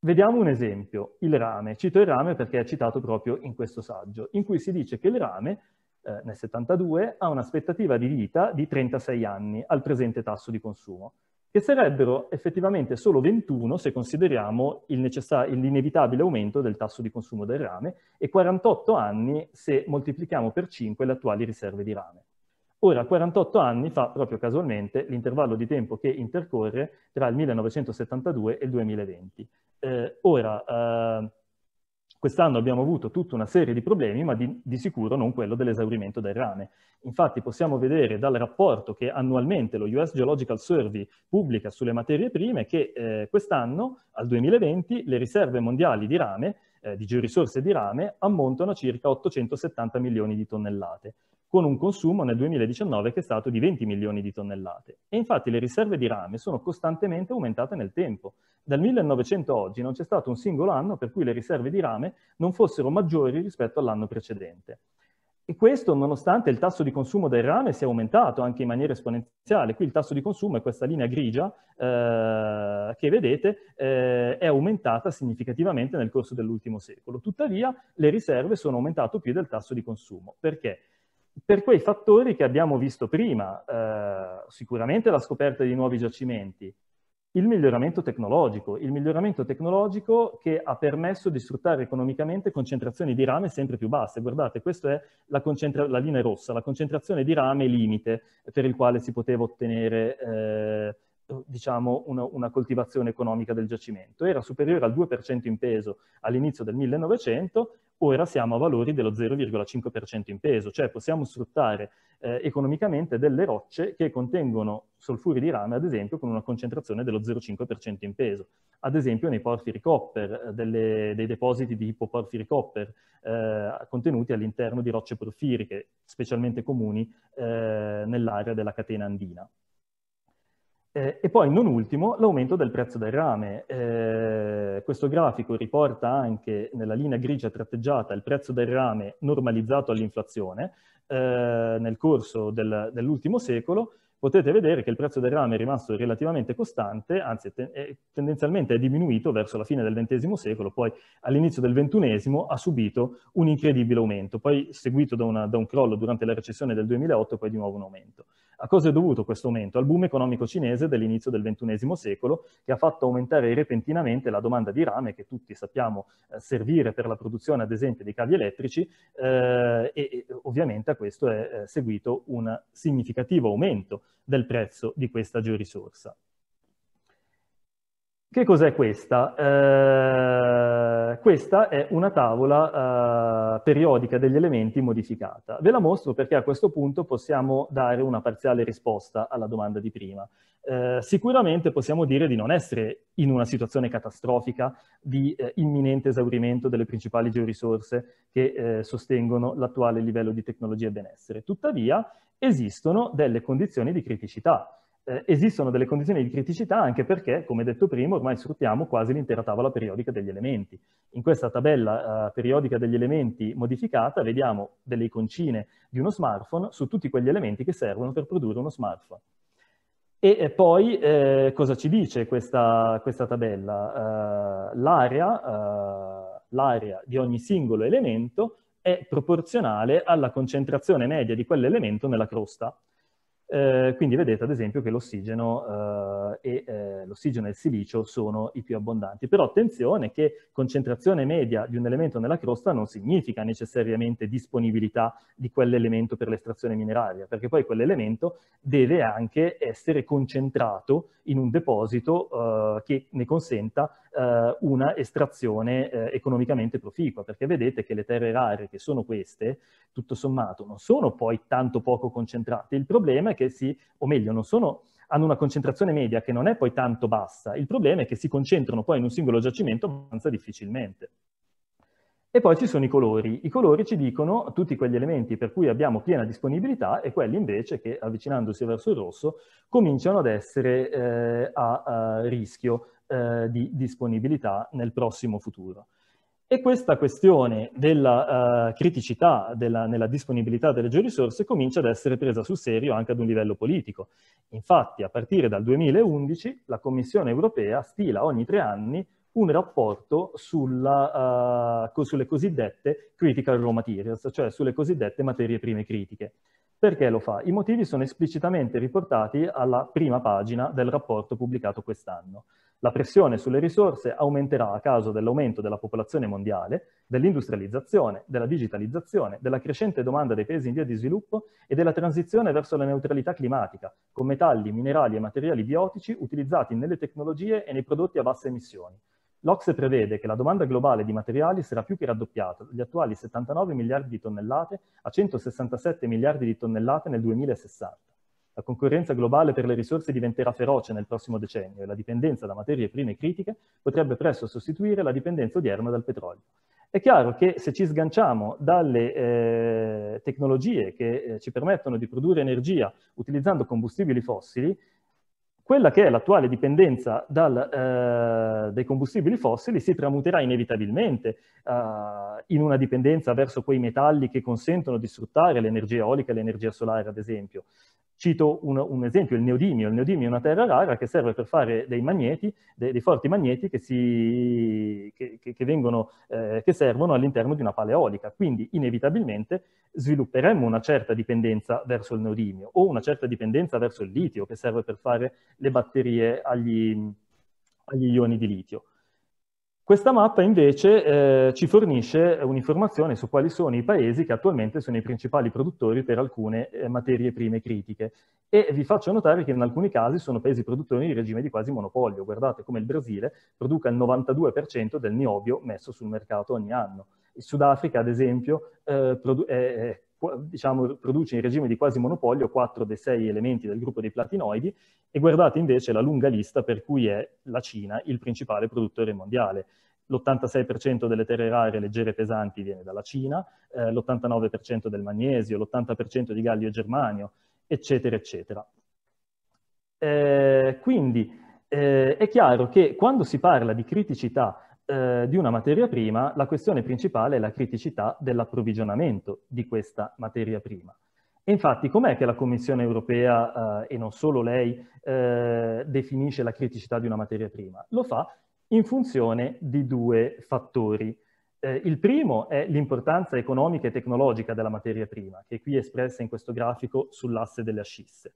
Vediamo un esempio, il rame. Cito il rame perché è citato proprio in questo saggio, in cui si dice che il rame eh, nel 72 ha un'aspettativa di vita di 36 anni al presente tasso di consumo che sarebbero effettivamente solo 21 se consideriamo l'inevitabile aumento del tasso di consumo del rame e 48 anni se moltiplichiamo per 5 le attuali riserve di rame. Ora, 48 anni fa proprio casualmente l'intervallo di tempo che intercorre tra il 1972 e il 2020. Eh, ora, eh, Quest'anno abbiamo avuto tutta una serie di problemi, ma di, di sicuro non quello dell'esaurimento del rame. Infatti possiamo vedere dal rapporto che annualmente lo US Geological Survey pubblica sulle materie prime che eh, quest'anno, al 2020, le riserve mondiali di rame, eh, di georisorse di rame, ammontano a circa 870 milioni di tonnellate con un consumo nel 2019 che è stato di 20 milioni di tonnellate. E infatti le riserve di rame sono costantemente aumentate nel tempo. Dal 1900 a oggi non c'è stato un singolo anno per cui le riserve di rame non fossero maggiori rispetto all'anno precedente. E questo nonostante il tasso di consumo del rame sia aumentato anche in maniera esponenziale. Qui il tasso di consumo è questa linea grigia eh, che vedete, eh, è aumentata significativamente nel corso dell'ultimo secolo. Tuttavia le riserve sono aumentate più del tasso di consumo. Perché? per quei fattori che abbiamo visto prima, eh, sicuramente la scoperta di nuovi giacimenti, il miglioramento tecnologico, il miglioramento tecnologico che ha permesso di sfruttare economicamente concentrazioni di rame sempre più basse. Guardate, questa è la, la linea rossa, la concentrazione di rame limite per il quale si poteva ottenere eh, diciamo, una, una, coltivazione economica del giacimento. Era superiore al 2% in peso all'inizio del 1900, ora siamo a valori dello 0,5% in peso, cioè possiamo sfruttare eh, economicamente delle rocce che contengono solfuri di rame, ad esempio, con una concentrazione dello 0,5% in peso. Ad esempio nei porfiri copper, eh, delle, dei depositi di ipoporfiri copper eh, contenuti all'interno di rocce porfiriche, specialmente comuni eh, nell'area della catena andina. Eh, e poi, non ultimo, l'aumento del prezzo del rame. Eh, questo grafico riporta anche nella linea grigia tratteggiata il prezzo del rame normalizzato all'inflazione eh, nel corso del, dell'ultimo secolo. Potete vedere che il prezzo del rame è rimasto relativamente costante, anzi te è, tendenzialmente è diminuito verso la fine del XX secolo, poi all'inizio del XXI ha subito un incredibile aumento, poi seguito da, una, da un crollo durante la recessione del 2008 poi di nuovo un aumento. A cosa è dovuto questo aumento? Al boom economico cinese dell'inizio del XXI secolo, che ha fatto aumentare repentinamente la domanda di rame, che tutti sappiamo eh, servire per la produzione, ad esempio, di cavi elettrici, eh, e, e, ovviamente a questo è eh, seguito un significativo aumento del prezzo di questa georisorsa. Che cos'è questa? Eh, questa è una tavola eh, periodica degli elementi modificata. Ve la mostro perché a questo punto possiamo dare una parziale risposta alla domanda di prima. Eh, sicuramente possiamo dire di non essere in una situazione catastrofica di eh, imminente esaurimento delle principali georisorse che eh, sostengono l'attuale livello di tecnologia e benessere. Tuttavia esistono delle condizioni di criticità eh, esistono delle condizioni di criticità anche perché, come detto prima, ormai sfruttiamo quasi l'intera tavola periodica degli elementi. In questa tabella eh, periodica degli elementi modificata vediamo delle iconcine di uno smartphone su tutti quegli elementi che servono per produrre uno smartphone. E poi eh, cosa ci dice questa, questa tabella? Uh, l'area, uh, di ogni singolo elemento è proporzionale alla concentrazione media di quell'elemento nella crosta. Eh, quindi vedete ad esempio che l'ossigeno eh, e eh, l'ossigeno e il silicio sono i più abbondanti. Però attenzione che concentrazione media di un elemento nella crosta non significa necessariamente disponibilità di quell'elemento per l'estrazione mineraria, perché poi quell'elemento deve anche essere concentrato in un deposito eh, che ne consenta una estrazione economicamente proficua, perché vedete che le terre rare che sono queste, tutto sommato, non sono poi tanto poco concentrate. Il problema è che che si, o meglio, non sono hanno una concentrazione media che non è poi tanto bassa. Il problema è che si concentrano poi in un singolo giacimento abbastanza difficilmente. E poi ci sono i colori. I colori ci dicono tutti quegli elementi per cui abbiamo piena disponibilità e quelli invece che avvicinandosi verso il rosso cominciano ad essere eh, a, a, rischio eh, di disponibilità nel prossimo futuro. E questa questione della uh, criticità della, nella disponibilità delle georisorse comincia ad essere presa sul serio anche ad un livello politico. Infatti, a partire dal 2011, la Commissione europea stila ogni tre anni un rapporto sulla, uh, sulle cosiddette critical raw materials, cioè sulle cosiddette materie prime critiche. Perché lo fa? I motivi sono esplicitamente riportati alla prima pagina del rapporto pubblicato quest'anno. La pressione sulle risorse aumenterà a causa dell'aumento della popolazione mondiale, dell'industrializzazione, della digitalizzazione, della crescente domanda dei paesi in via di sviluppo e della transizione verso la neutralità climatica, con metalli, minerali e materiali biotici utilizzati nelle tecnologie e nei prodotti a basse emissioni. L'Ocse prevede che la domanda globale di materiali sarà più che raddoppiata, dagli attuali 79 miliardi di tonnellate a 167 miliardi di tonnellate nel 2060. La concorrenza globale per le risorse diventerà feroce nel prossimo decennio e la dipendenza da materie prime critiche potrebbe presto sostituire la dipendenza odierna dal petrolio. È chiaro che se ci sganciamo dalle eh, tecnologie che eh, ci permettono di produrre energia utilizzando combustibili fossili, quella che è l'attuale dipendenza dal, eh, dai combustibili fossili si tramuterà inevitabilmente eh, in una dipendenza verso quei metalli che consentono di sfruttare l'energia eolica e l'energia solare, ad esempio. Cito un, un esempio, il neodimio. Il neodimio è una terra rara che serve per fare dei magneti, dei, dei forti magneti che, si, che, che, vengono, eh, che servono all'interno di una paleolica. Quindi inevitabilmente svilupperemmo una certa dipendenza verso il neodimio o una certa dipendenza verso il litio che serve per fare le batterie agli, agli ioni di litio. Questa mappa invece eh, ci fornisce un'informazione su quali sono i paesi che attualmente sono i principali produttori per alcune eh, materie prime critiche e vi faccio notare che in alcuni casi sono paesi produttori di regime di quasi monopolio. Guardate come il Brasile produca il 92% del niobio messo sul mercato ogni anno. Il Sudafrica, ad esempio, eh, è eh, eh, diciamo, produce in regime di quasi monopolio 4 dei 6 elementi del gruppo dei platinoidi e guardate invece la lunga lista per cui è la Cina il principale produttore mondiale. L'86% delle terre rare leggere e pesanti viene dalla Cina, eh, l'89% del magnesio, l'80% di gallio e germanio, eccetera, eccetera. Eh, quindi eh, è chiaro che quando si parla di criticità eh, di una materia prima, la questione principale è la criticità dell'approvvigionamento di questa materia prima. E infatti com'è che la Commissione europea, eh, e non solo lei, eh, definisce la criticità di una materia prima? Lo fa in funzione di due fattori. Eh, il primo è l'importanza economica e tecnologica della materia prima, che è qui espressa in questo grafico sull'asse delle ascisse.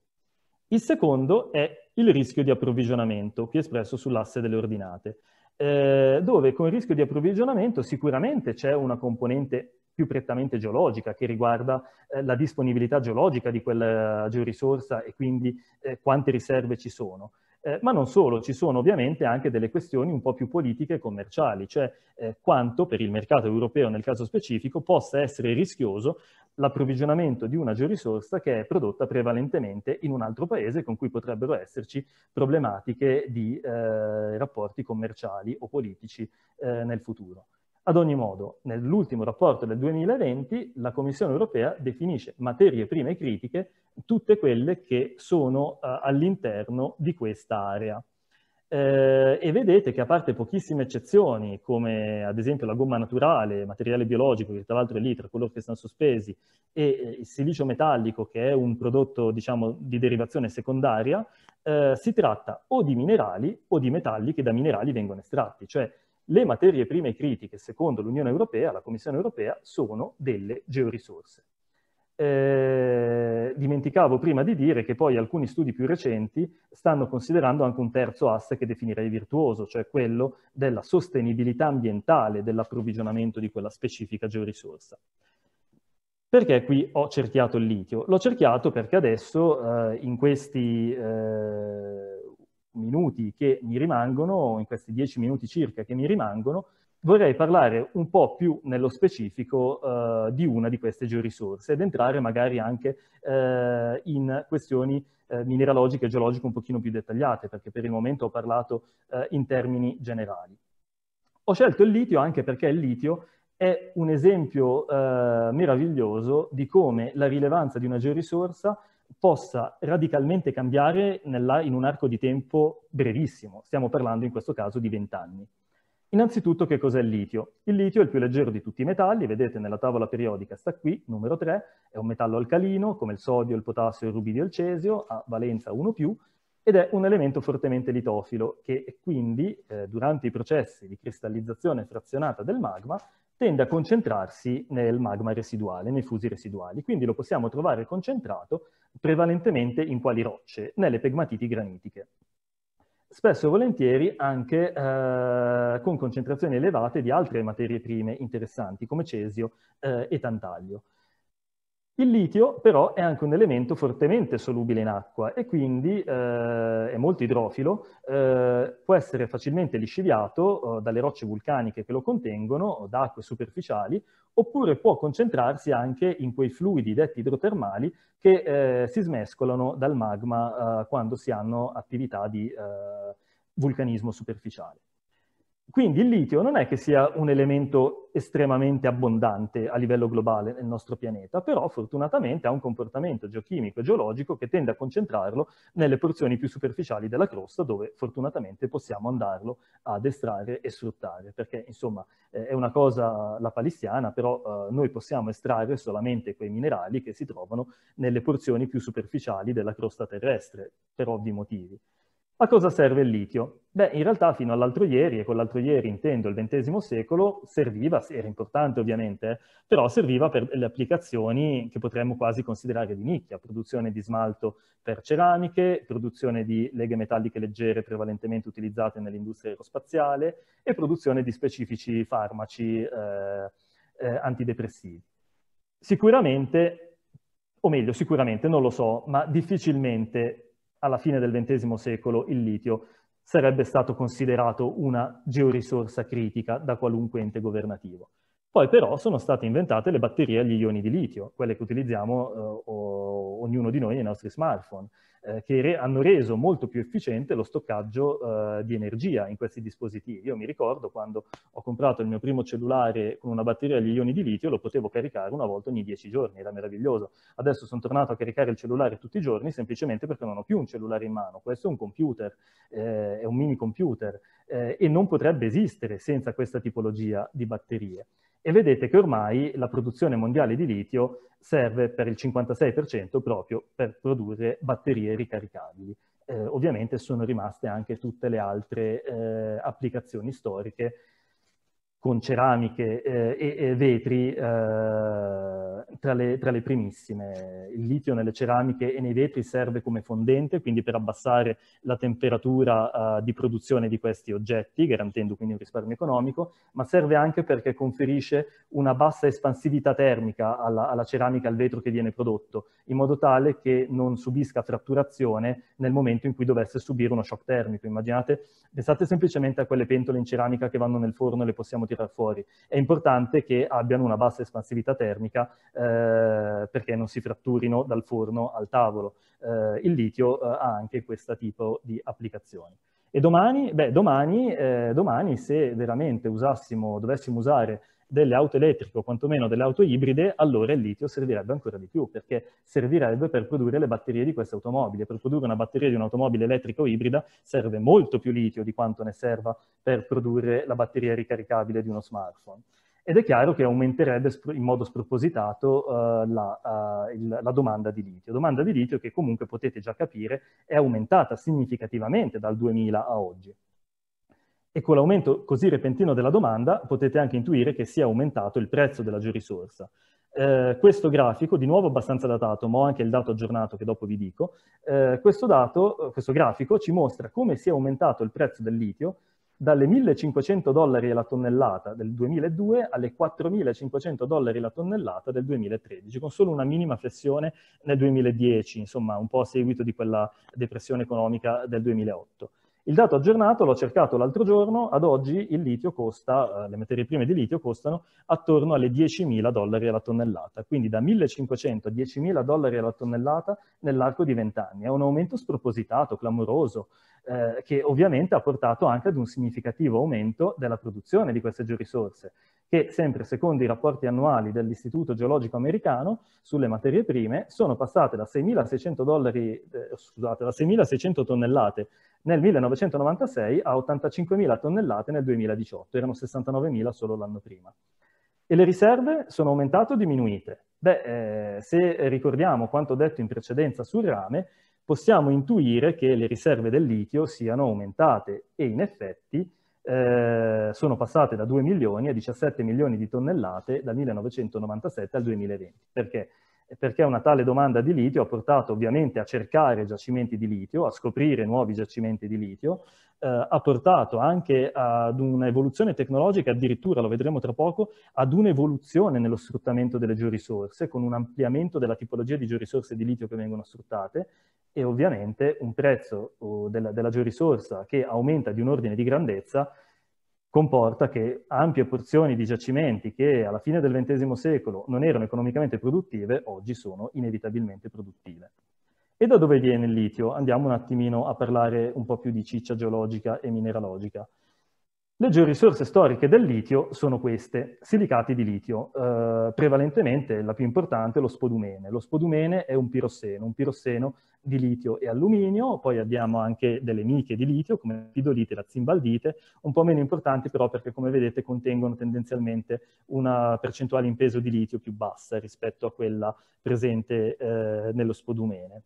Il secondo è il rischio di approvvigionamento, qui espresso sull'asse delle ordinate. Eh, dove con il rischio di approvvigionamento sicuramente c'è una componente più prettamente geologica che riguarda eh, la disponibilità geologica di quella georisorsa e quindi eh, quante riserve ci sono. Eh, ma non solo, ci sono ovviamente anche delle questioni un po' più politiche e commerciali, cioè eh, quanto per il mercato europeo nel caso specifico possa essere rischioso l'approvvigionamento di una georisorsa che è prodotta prevalentemente in un altro paese con cui potrebbero esserci problematiche di eh, rapporti commerciali o politici eh, nel futuro. Ad ogni modo, nell'ultimo rapporto del 2020 la Commissione europea definisce materie prime critiche tutte quelle che sono eh, all'interno di questa area. Eh, e vedete che a parte pochissime eccezioni, come ad esempio la gomma naturale, materiale biologico, che tra l'altro è lì tra coloro che stanno sospesi, e eh, il silicio metallico, che è un prodotto diciamo, di derivazione secondaria, eh, si tratta o di minerali o di metalli che da minerali vengono estratti, cioè le materie prime critiche, secondo l'Unione Europea, la Commissione Europea, sono delle georisorse. Eh, dimenticavo prima di dire che poi alcuni studi più recenti stanno considerando anche un terzo asse che definirei virtuoso, cioè quello della sostenibilità ambientale dell'approvvigionamento di quella specifica georisorsa. Perché qui ho cerchiato il litio? L'ho cerchiato perché adesso eh, in questi... Eh, minuti che mi rimangono, in questi dieci minuti circa che mi rimangono, vorrei parlare un po' più nello specifico eh, di una di queste georisorse ed entrare magari anche eh, in questioni eh, mineralogiche e geologiche un pochino più dettagliate, perché per il momento ho parlato eh, in termini generali. Ho scelto il litio anche perché il litio è un esempio eh, meraviglioso di come la rilevanza di una georisorsa possa radicalmente cambiare nella, in un arco di tempo brevissimo. Stiamo parlando in questo caso di 20 anni. Innanzitutto che cos'è il litio? Il litio è il più leggero di tutti i metalli, vedete nella tavola periodica sta qui, numero 3, è un metallo alcalino come il sodio, il potassio, il rubidio e il cesio, ha valenza 1+, ed è un elemento fortemente litofilo che quindi eh, durante i processi di cristallizzazione frazionata del magma tende a concentrarsi nel magma residuale, nei fusi residuali. Quindi lo possiamo trovare concentrato prevalentemente in quali rocce? Nelle pegmatiti granitiche. Spesso e volentieri anche eh, con concentrazioni elevate di altre materie prime interessanti come cesio eh, e tantaglio. Il litio però è anche un elemento fortemente solubile in acqua e quindi eh, è molto idrofilo, eh, può essere facilmente lisciviato eh, dalle rocce vulcaniche che lo contengono, da acque superficiali, oppure può concentrarsi anche in quei fluidi detti idrotermali che eh, si smescolano dal magma eh, quando si hanno attività di eh, vulcanismo superficiale. Quindi il litio non è che sia un elemento estremamente abbondante a livello globale nel nostro pianeta, però fortunatamente ha un comportamento geochimico e geologico che tende a concentrarlo nelle porzioni più superficiali della crosta, dove fortunatamente possiamo andarlo ad estrarre e sfruttare, perché insomma eh, è una cosa la palissiana, però eh, noi possiamo estrarre solamente quei minerali che si trovano nelle porzioni più superficiali della crosta terrestre, per ovvi motivi. A cosa serve il litio? Beh, in realtà fino all'altro ieri, e con l'altro ieri intendo il XX secolo, serviva, era importante ovviamente, però serviva per le applicazioni che potremmo quasi considerare di nicchia, produzione di smalto per ceramiche, produzione di leghe metalliche leggere prevalentemente utilizzate nell'industria aerospaziale e produzione di specifici farmaci eh, eh, antidepressivi. Sicuramente, o meglio sicuramente, non lo so, ma difficilmente alla fine del XX secolo il litio sarebbe stato considerato una georisorsa critica da qualunque ente governativo. Poi però sono state inventate le batterie agli ioni di litio, quelle che utilizziamo eh, o, ognuno di noi nei nostri smartphone eh, che re hanno reso molto più efficiente lo stoccaggio eh, di energia in questi dispositivi. Io mi ricordo quando ho comprato il mio primo cellulare con una batteria agli ioni di litio, lo potevo caricare una volta ogni dieci giorni, era meraviglioso. Adesso sono tornato a caricare il cellulare tutti i giorni semplicemente perché non ho più un cellulare in mano, questo è un computer, eh, è un mini computer eh, e non potrebbe esistere senza questa tipologia di batterie e vedete che ormai la produzione mondiale di litio serve per il 56% proprio per produrre batterie ricaricabili. Eh, ovviamente sono rimaste anche tutte le altre eh, applicazioni storiche con ceramiche eh, e, e, vetri eh, tra, le, tra, le, primissime. Il litio nelle ceramiche e nei vetri serve come fondente, quindi per abbassare la temperatura eh, di produzione di questi oggetti, garantendo quindi un risparmio economico, ma serve anche perché conferisce una bassa espansività termica alla, alla ceramica, al vetro che viene prodotto, in modo tale che non subisca fratturazione nel momento in cui dovesse subire uno shock termico. Immaginate, pensate semplicemente a quelle pentole in ceramica che vanno nel forno e le possiamo tirare tirar fuori. È importante che abbiano una bassa espansività termica eh, perché non si fratturino dal forno al tavolo. Eh, il litio eh, ha anche questo tipo di applicazioni. E domani, beh, domani, eh, domani se veramente usassimo, dovessimo usare delle auto elettriche o quantomeno delle auto ibride, allora il litio servirebbe ancora di più, perché servirebbe per produrre le batterie di queste automobili. Per produrre una batteria di un'automobile elettrica o ibrida serve molto più litio di quanto ne serva per produrre la batteria ricaricabile di uno smartphone. Ed è chiaro che aumenterebbe in modo spropositato uh, la, uh, il, la, domanda di litio. Domanda di litio che comunque potete già capire è aumentata significativamente dal 2000 a oggi e con l'aumento così repentino della domanda potete anche intuire che sia aumentato il prezzo della georisorsa. Eh, questo grafico, di nuovo abbastanza datato, ma ho anche il dato aggiornato che dopo vi dico, eh, questo, dato, eh, questo grafico ci mostra come sia aumentato il prezzo del litio dalle 1.500 dollari alla tonnellata del 2002 alle 4.500 dollari alla tonnellata del 2013, con solo una minima flessione nel 2010, insomma un po' a seguito di quella depressione economica del 2008. Il dato aggiornato l'ho cercato l'altro giorno, ad oggi il litio costa, eh, le materie prime di litio costano attorno alle 10.000 dollari alla tonnellata, quindi da 1.500 a 10.000 dollari alla tonnellata nell'arco di 20 anni. È un aumento spropositato, clamoroso, eh, che ovviamente ha portato anche ad un significativo aumento della produzione di queste georisorse, che sempre secondo i rapporti annuali dell'Istituto Geologico Americano sulle materie prime sono passate da 6.600 dollari, eh, scusate, da 6.600 tonnellate nel 1996 a 85.000 tonnellate nel 2018, erano 69.000 solo l'anno prima. E le riserve sono aumentate o diminuite? Beh, eh, se ricordiamo quanto detto in precedenza sul rame, possiamo intuire che le riserve del litio siano aumentate e in effetti eh, sono passate da 2 milioni a 17 milioni di tonnellate dal 1997 al 2020. Perché? perché una tale domanda di litio ha portato ovviamente a cercare giacimenti di litio, a scoprire nuovi giacimenti di litio, eh, ha portato anche ad un'evoluzione tecnologica, addirittura lo vedremo tra poco, ad un'evoluzione nello sfruttamento delle georisorse, con un ampliamento della tipologia di georisorse di litio che vengono sfruttate e ovviamente un prezzo uh, della, della georisorsa che aumenta di un ordine di grandezza comporta che ampie porzioni di giacimenti che alla fine del XX secolo non erano economicamente produttive, oggi sono inevitabilmente produttive. E da dove viene il litio? Andiamo un attimino a parlare un po' più di ciccia geologica e mineralogica. Le georisorse storiche del litio sono queste, silicati di litio, eh, prevalentemente la più importante è lo spodumene. Lo spodumene è un pirosseno, un pirosseno di litio e alluminio, poi abbiamo anche delle miche di litio come la pidolite e la zimbaldite, un po' meno importanti però perché come vedete contengono tendenzialmente una percentuale in peso di litio più bassa rispetto a quella presente eh, nello spodumene.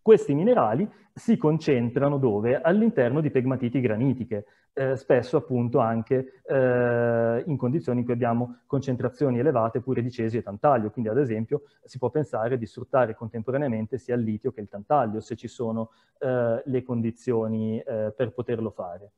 Questi minerali si concentrano dove? All'interno di pegmatiti granitiche, eh, spesso appunto anche eh, in condizioni in cui abbiamo concentrazioni elevate pure di cesio e tantaglio, quindi ad esempio si può pensare di sfruttare contemporaneamente sia il litio che il tantaglio se ci sono eh, le condizioni eh, per poterlo fare.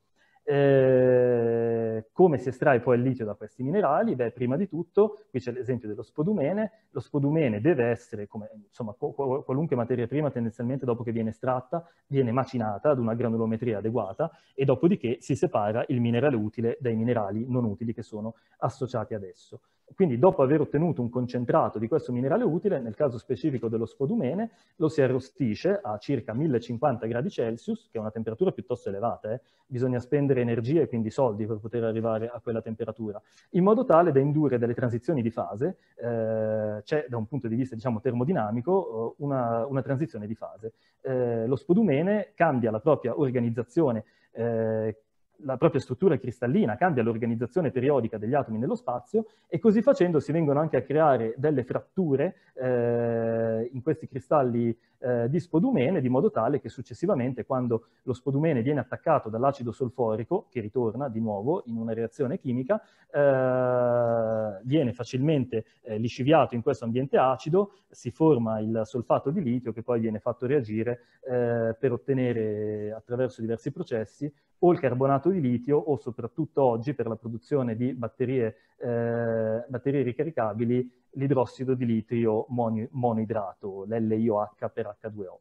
Eh, come si estrae poi il litio da questi minerali? Beh, prima di tutto, qui c'è l'esempio dello spodumene, lo spodumene deve essere, come insomma, qualunque materia prima tendenzialmente dopo che viene estratta, viene macinata ad una granulometria adeguata e dopodiché si separa il minerale utile dai minerali non utili che sono associati ad esso. Quindi dopo aver ottenuto un concentrato di questo minerale utile, nel caso specifico dello spodumene, lo si arrostisce a circa 1050 gradi Celsius, che è una temperatura piuttosto elevata, eh? bisogna spendere energie e quindi soldi per poter arrivare a quella temperatura, in modo tale da indurre delle transizioni di fase, eh, c'è da un punto di vista diciamo, termodinamico eh, una, una, transizione di fase. Eh, lo spodumene cambia la propria organizzazione eh, la propria struttura cristallina, cambia l'organizzazione periodica degli atomi nello spazio e così facendo si vengono anche a creare delle fratture eh, in questi cristalli eh, di spodumene, di modo tale che successivamente quando lo spodumene viene attaccato dall'acido solforico, che ritorna di nuovo in una reazione chimica, eh, viene facilmente eh, lisciviato in questo ambiente acido, si forma il solfato di litio che poi viene fatto reagire eh, per ottenere attraverso diversi processi o il carbonato di litio o soprattutto oggi per la produzione di batterie, eh, batterie ricaricabili l'idrossido di litio mono, monoidrato, l'LIOH per H2O.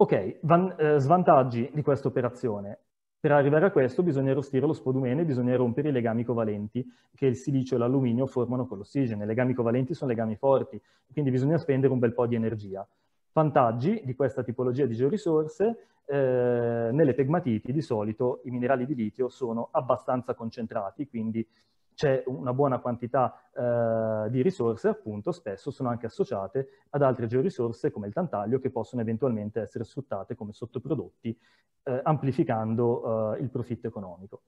Ok, van, eh, svantaggi di questa operazione. Per arrivare a questo bisogna arrostire lo spodumene, e bisogna rompere i legami covalenti che il silicio e l'alluminio formano con l'ossigeno. I legami covalenti sono legami forti, quindi bisogna spendere un bel po' di energia. Vantaggi di questa tipologia di georisorse, eh, nelle pegmatiti di solito i minerali di litio sono abbastanza concentrati, quindi c'è una buona quantità eh, di risorse, appunto, spesso sono anche associate ad altre georisorse come il tantaglio che possono eventualmente essere sfruttate come sottoprodotti, eh, amplificando eh, il profitto economico.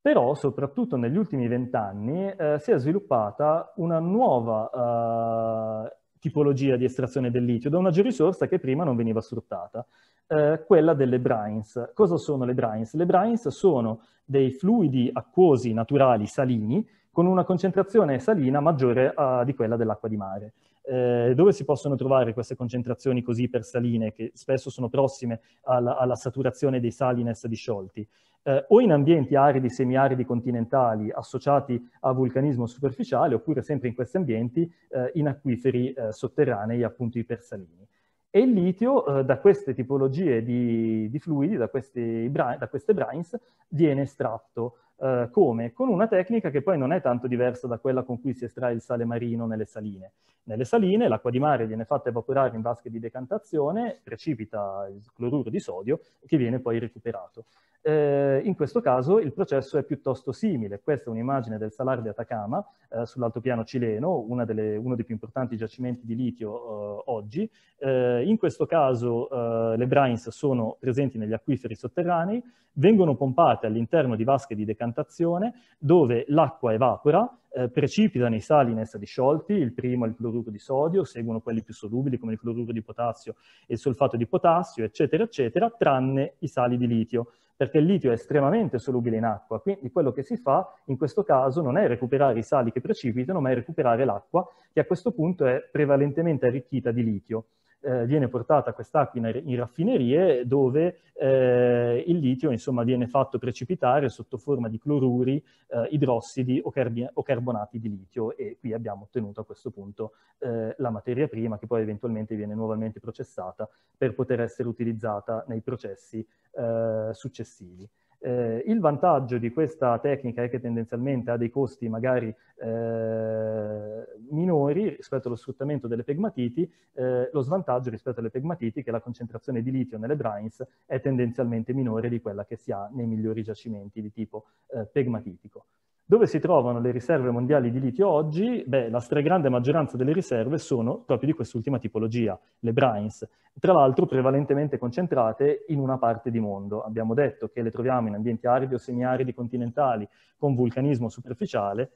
Però, soprattutto negli ultimi vent'anni, eh, si è sviluppata una nuova eh, tipologia di estrazione del litio, da una georisorsa che prima non veniva sfruttata, eh, quella delle brines. Cosa sono le brines? Le brines sono dei fluidi acquosi naturali salini con una concentrazione salina maggiore eh, di quella dell'acqua di mare. Eh, dove si possono trovare queste concentrazioni così ipersaline che spesso sono prossime alla, alla saturazione dei salines disciolti? Eh, o in ambienti aridi, semiaridi, continentali associati a vulcanismo superficiale, oppure sempre in questi ambienti eh, in acquiferi eh, sotterranei appunto ipersalini. E il litio eh, da queste tipologie di, di fluidi, da, questi, da, queste brines, viene estratto. Uh, come? Con una tecnica che poi non è tanto diversa da quella con cui si estrae il sale marino nelle saline. Nelle saline l'acqua di mare viene fatta evaporare in vasche di decantazione, precipita il cloruro di sodio che viene poi recuperato. Eh, in questo caso il processo è piuttosto simile. Questa è un'immagine del Salar di Atacama eh, sull'altopiano cileno, delle, uno dei più importanti giacimenti di litio eh, oggi. Eh, in questo caso eh, le brines sono presenti negli acquiferi sotterranei, vengono pompate all'interno di vasche di decantazione dove l'acqua evapora, eh, precipita nei sali in essa disciolti, il primo è il cloruro di sodio, seguono quelli più solubili come il cloruro di potassio e il solfato di potassio, eccetera, eccetera, tranne i sali di litio perché il litio è estremamente solubile in acqua, quindi quello che si fa in questo caso non è recuperare i sali che precipitano, ma è recuperare l'acqua, che a questo punto è prevalentemente arricchita di litio eh, viene portata quest'acqua in, in, raffinerie dove eh, il litio insomma, viene fatto precipitare sotto forma di cloruri, eh, idrossidi o, o, carbonati di litio e qui abbiamo ottenuto a questo punto eh, la materia prima che poi eventualmente viene nuovamente processata per poter essere utilizzata nei processi eh, successivi. Eh, il vantaggio di questa tecnica è che tendenzialmente ha dei costi magari eh, minori rispetto allo sfruttamento delle pegmatiti, eh, lo svantaggio rispetto alle pegmatiti è che la concentrazione di litio nelle brines è tendenzialmente minore di quella che si ha nei migliori giacimenti di tipo eh, pegmatitico. Dove si trovano le riserve mondiali di litio oggi? Beh, la stragrande maggioranza delle riserve sono proprio di quest'ultima tipologia, le brines, tra l'altro prevalentemente concentrate in una parte di mondo. Abbiamo detto che le troviamo in ambienti aridi o semiaridi continentali con vulcanismo superficiale,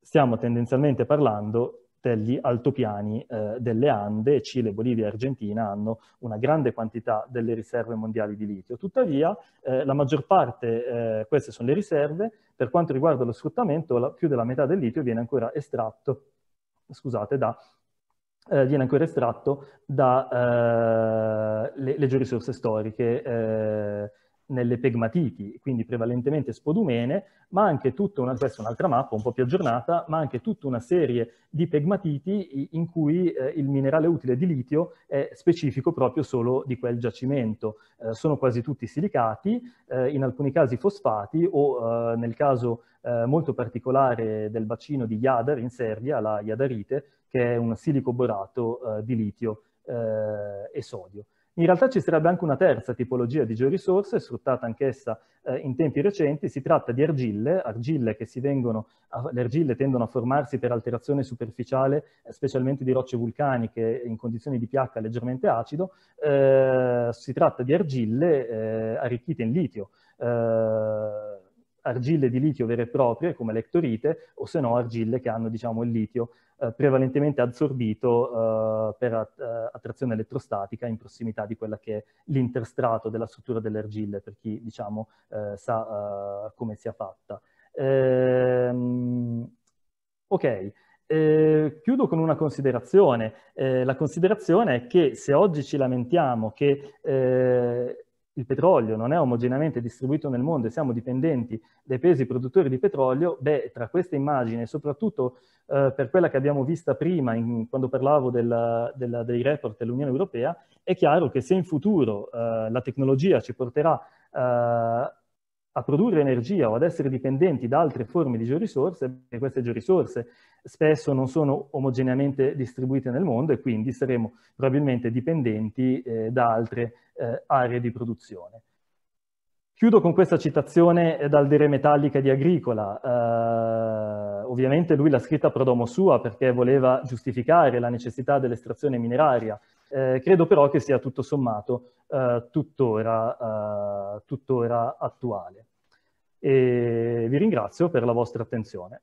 stiamo tendenzialmente parlando degli altopiani eh, delle Ande, Cile, Bolivia e Argentina hanno una grande quantità delle riserve mondiali di litio. Tuttavia, eh, la maggior parte, eh, queste sono le riserve, per quanto riguarda lo sfruttamento, la, più della metà del litio viene ancora estratto, scusate, da eh, viene ancora estratto dalle eh, le, le storiche eh, nelle pegmatiti, quindi prevalentemente spodumene, ma anche tutta una, questa è un'altra mappa un po' più aggiornata, ma anche tutta una serie di pegmatiti in cui eh, il minerale utile di litio è specifico proprio solo di quel giacimento. Eh, sono quasi tutti silicati, eh, in alcuni casi fosfati o eh, nel caso eh, molto particolare del bacino di Jadar in Serbia, la Jadarite, che è un silico borato eh, di litio e sodio. In realtà ci sarebbe anche una terza tipologia di georisorse, sfruttata anch'essa eh, in tempi recenti, si tratta di argille, argille che vengono, le argille tendono a formarsi per alterazione superficiale, eh, specialmente di rocce vulcaniche in condizioni di pH leggermente acido, eh, si tratta di argille eh, arricchite in litio eh, argille di litio vere e proprie come l'ectorite o se no argille che hanno diciamo, il litio eh, prevalentemente assorbito eh, per eh, attrazione elettrostatica in prossimità di quella che è l'interstrato della struttura delle argille per chi diciamo, eh, sa eh, come sia fatta. Ehm, ok. Eh, chiudo con una considerazione. Eh, la considerazione è che se oggi ci lamentiamo che eh, il petrolio non è omogeneamente distribuito nel mondo e siamo dipendenti dai paesi produttori di petrolio, beh, tra questa immagine, soprattutto eh, per quella che abbiamo vista prima in, quando parlavo della, della, dei report dell'Unione Europea, è chiaro che se in futuro eh, la tecnologia ci porterà eh, a produrre energia o ad essere dipendenti da altre forme di georisorse, e queste georisorse spesso non sono omogeneamente distribuite nel mondo e quindi saremo probabilmente dipendenti eh, da altre eh, aree di produzione. Chiudo con questa citazione eh, dal Dere Metallica di Agricola. Uh, ovviamente lui l'ha scritta pro domo sua perché voleva giustificare la necessità dell'estrazione mineraria. Uh, credo però che sia tutto sommato uh, tuttora, tuttora attuale e vi ringrazio per la vostra attenzione.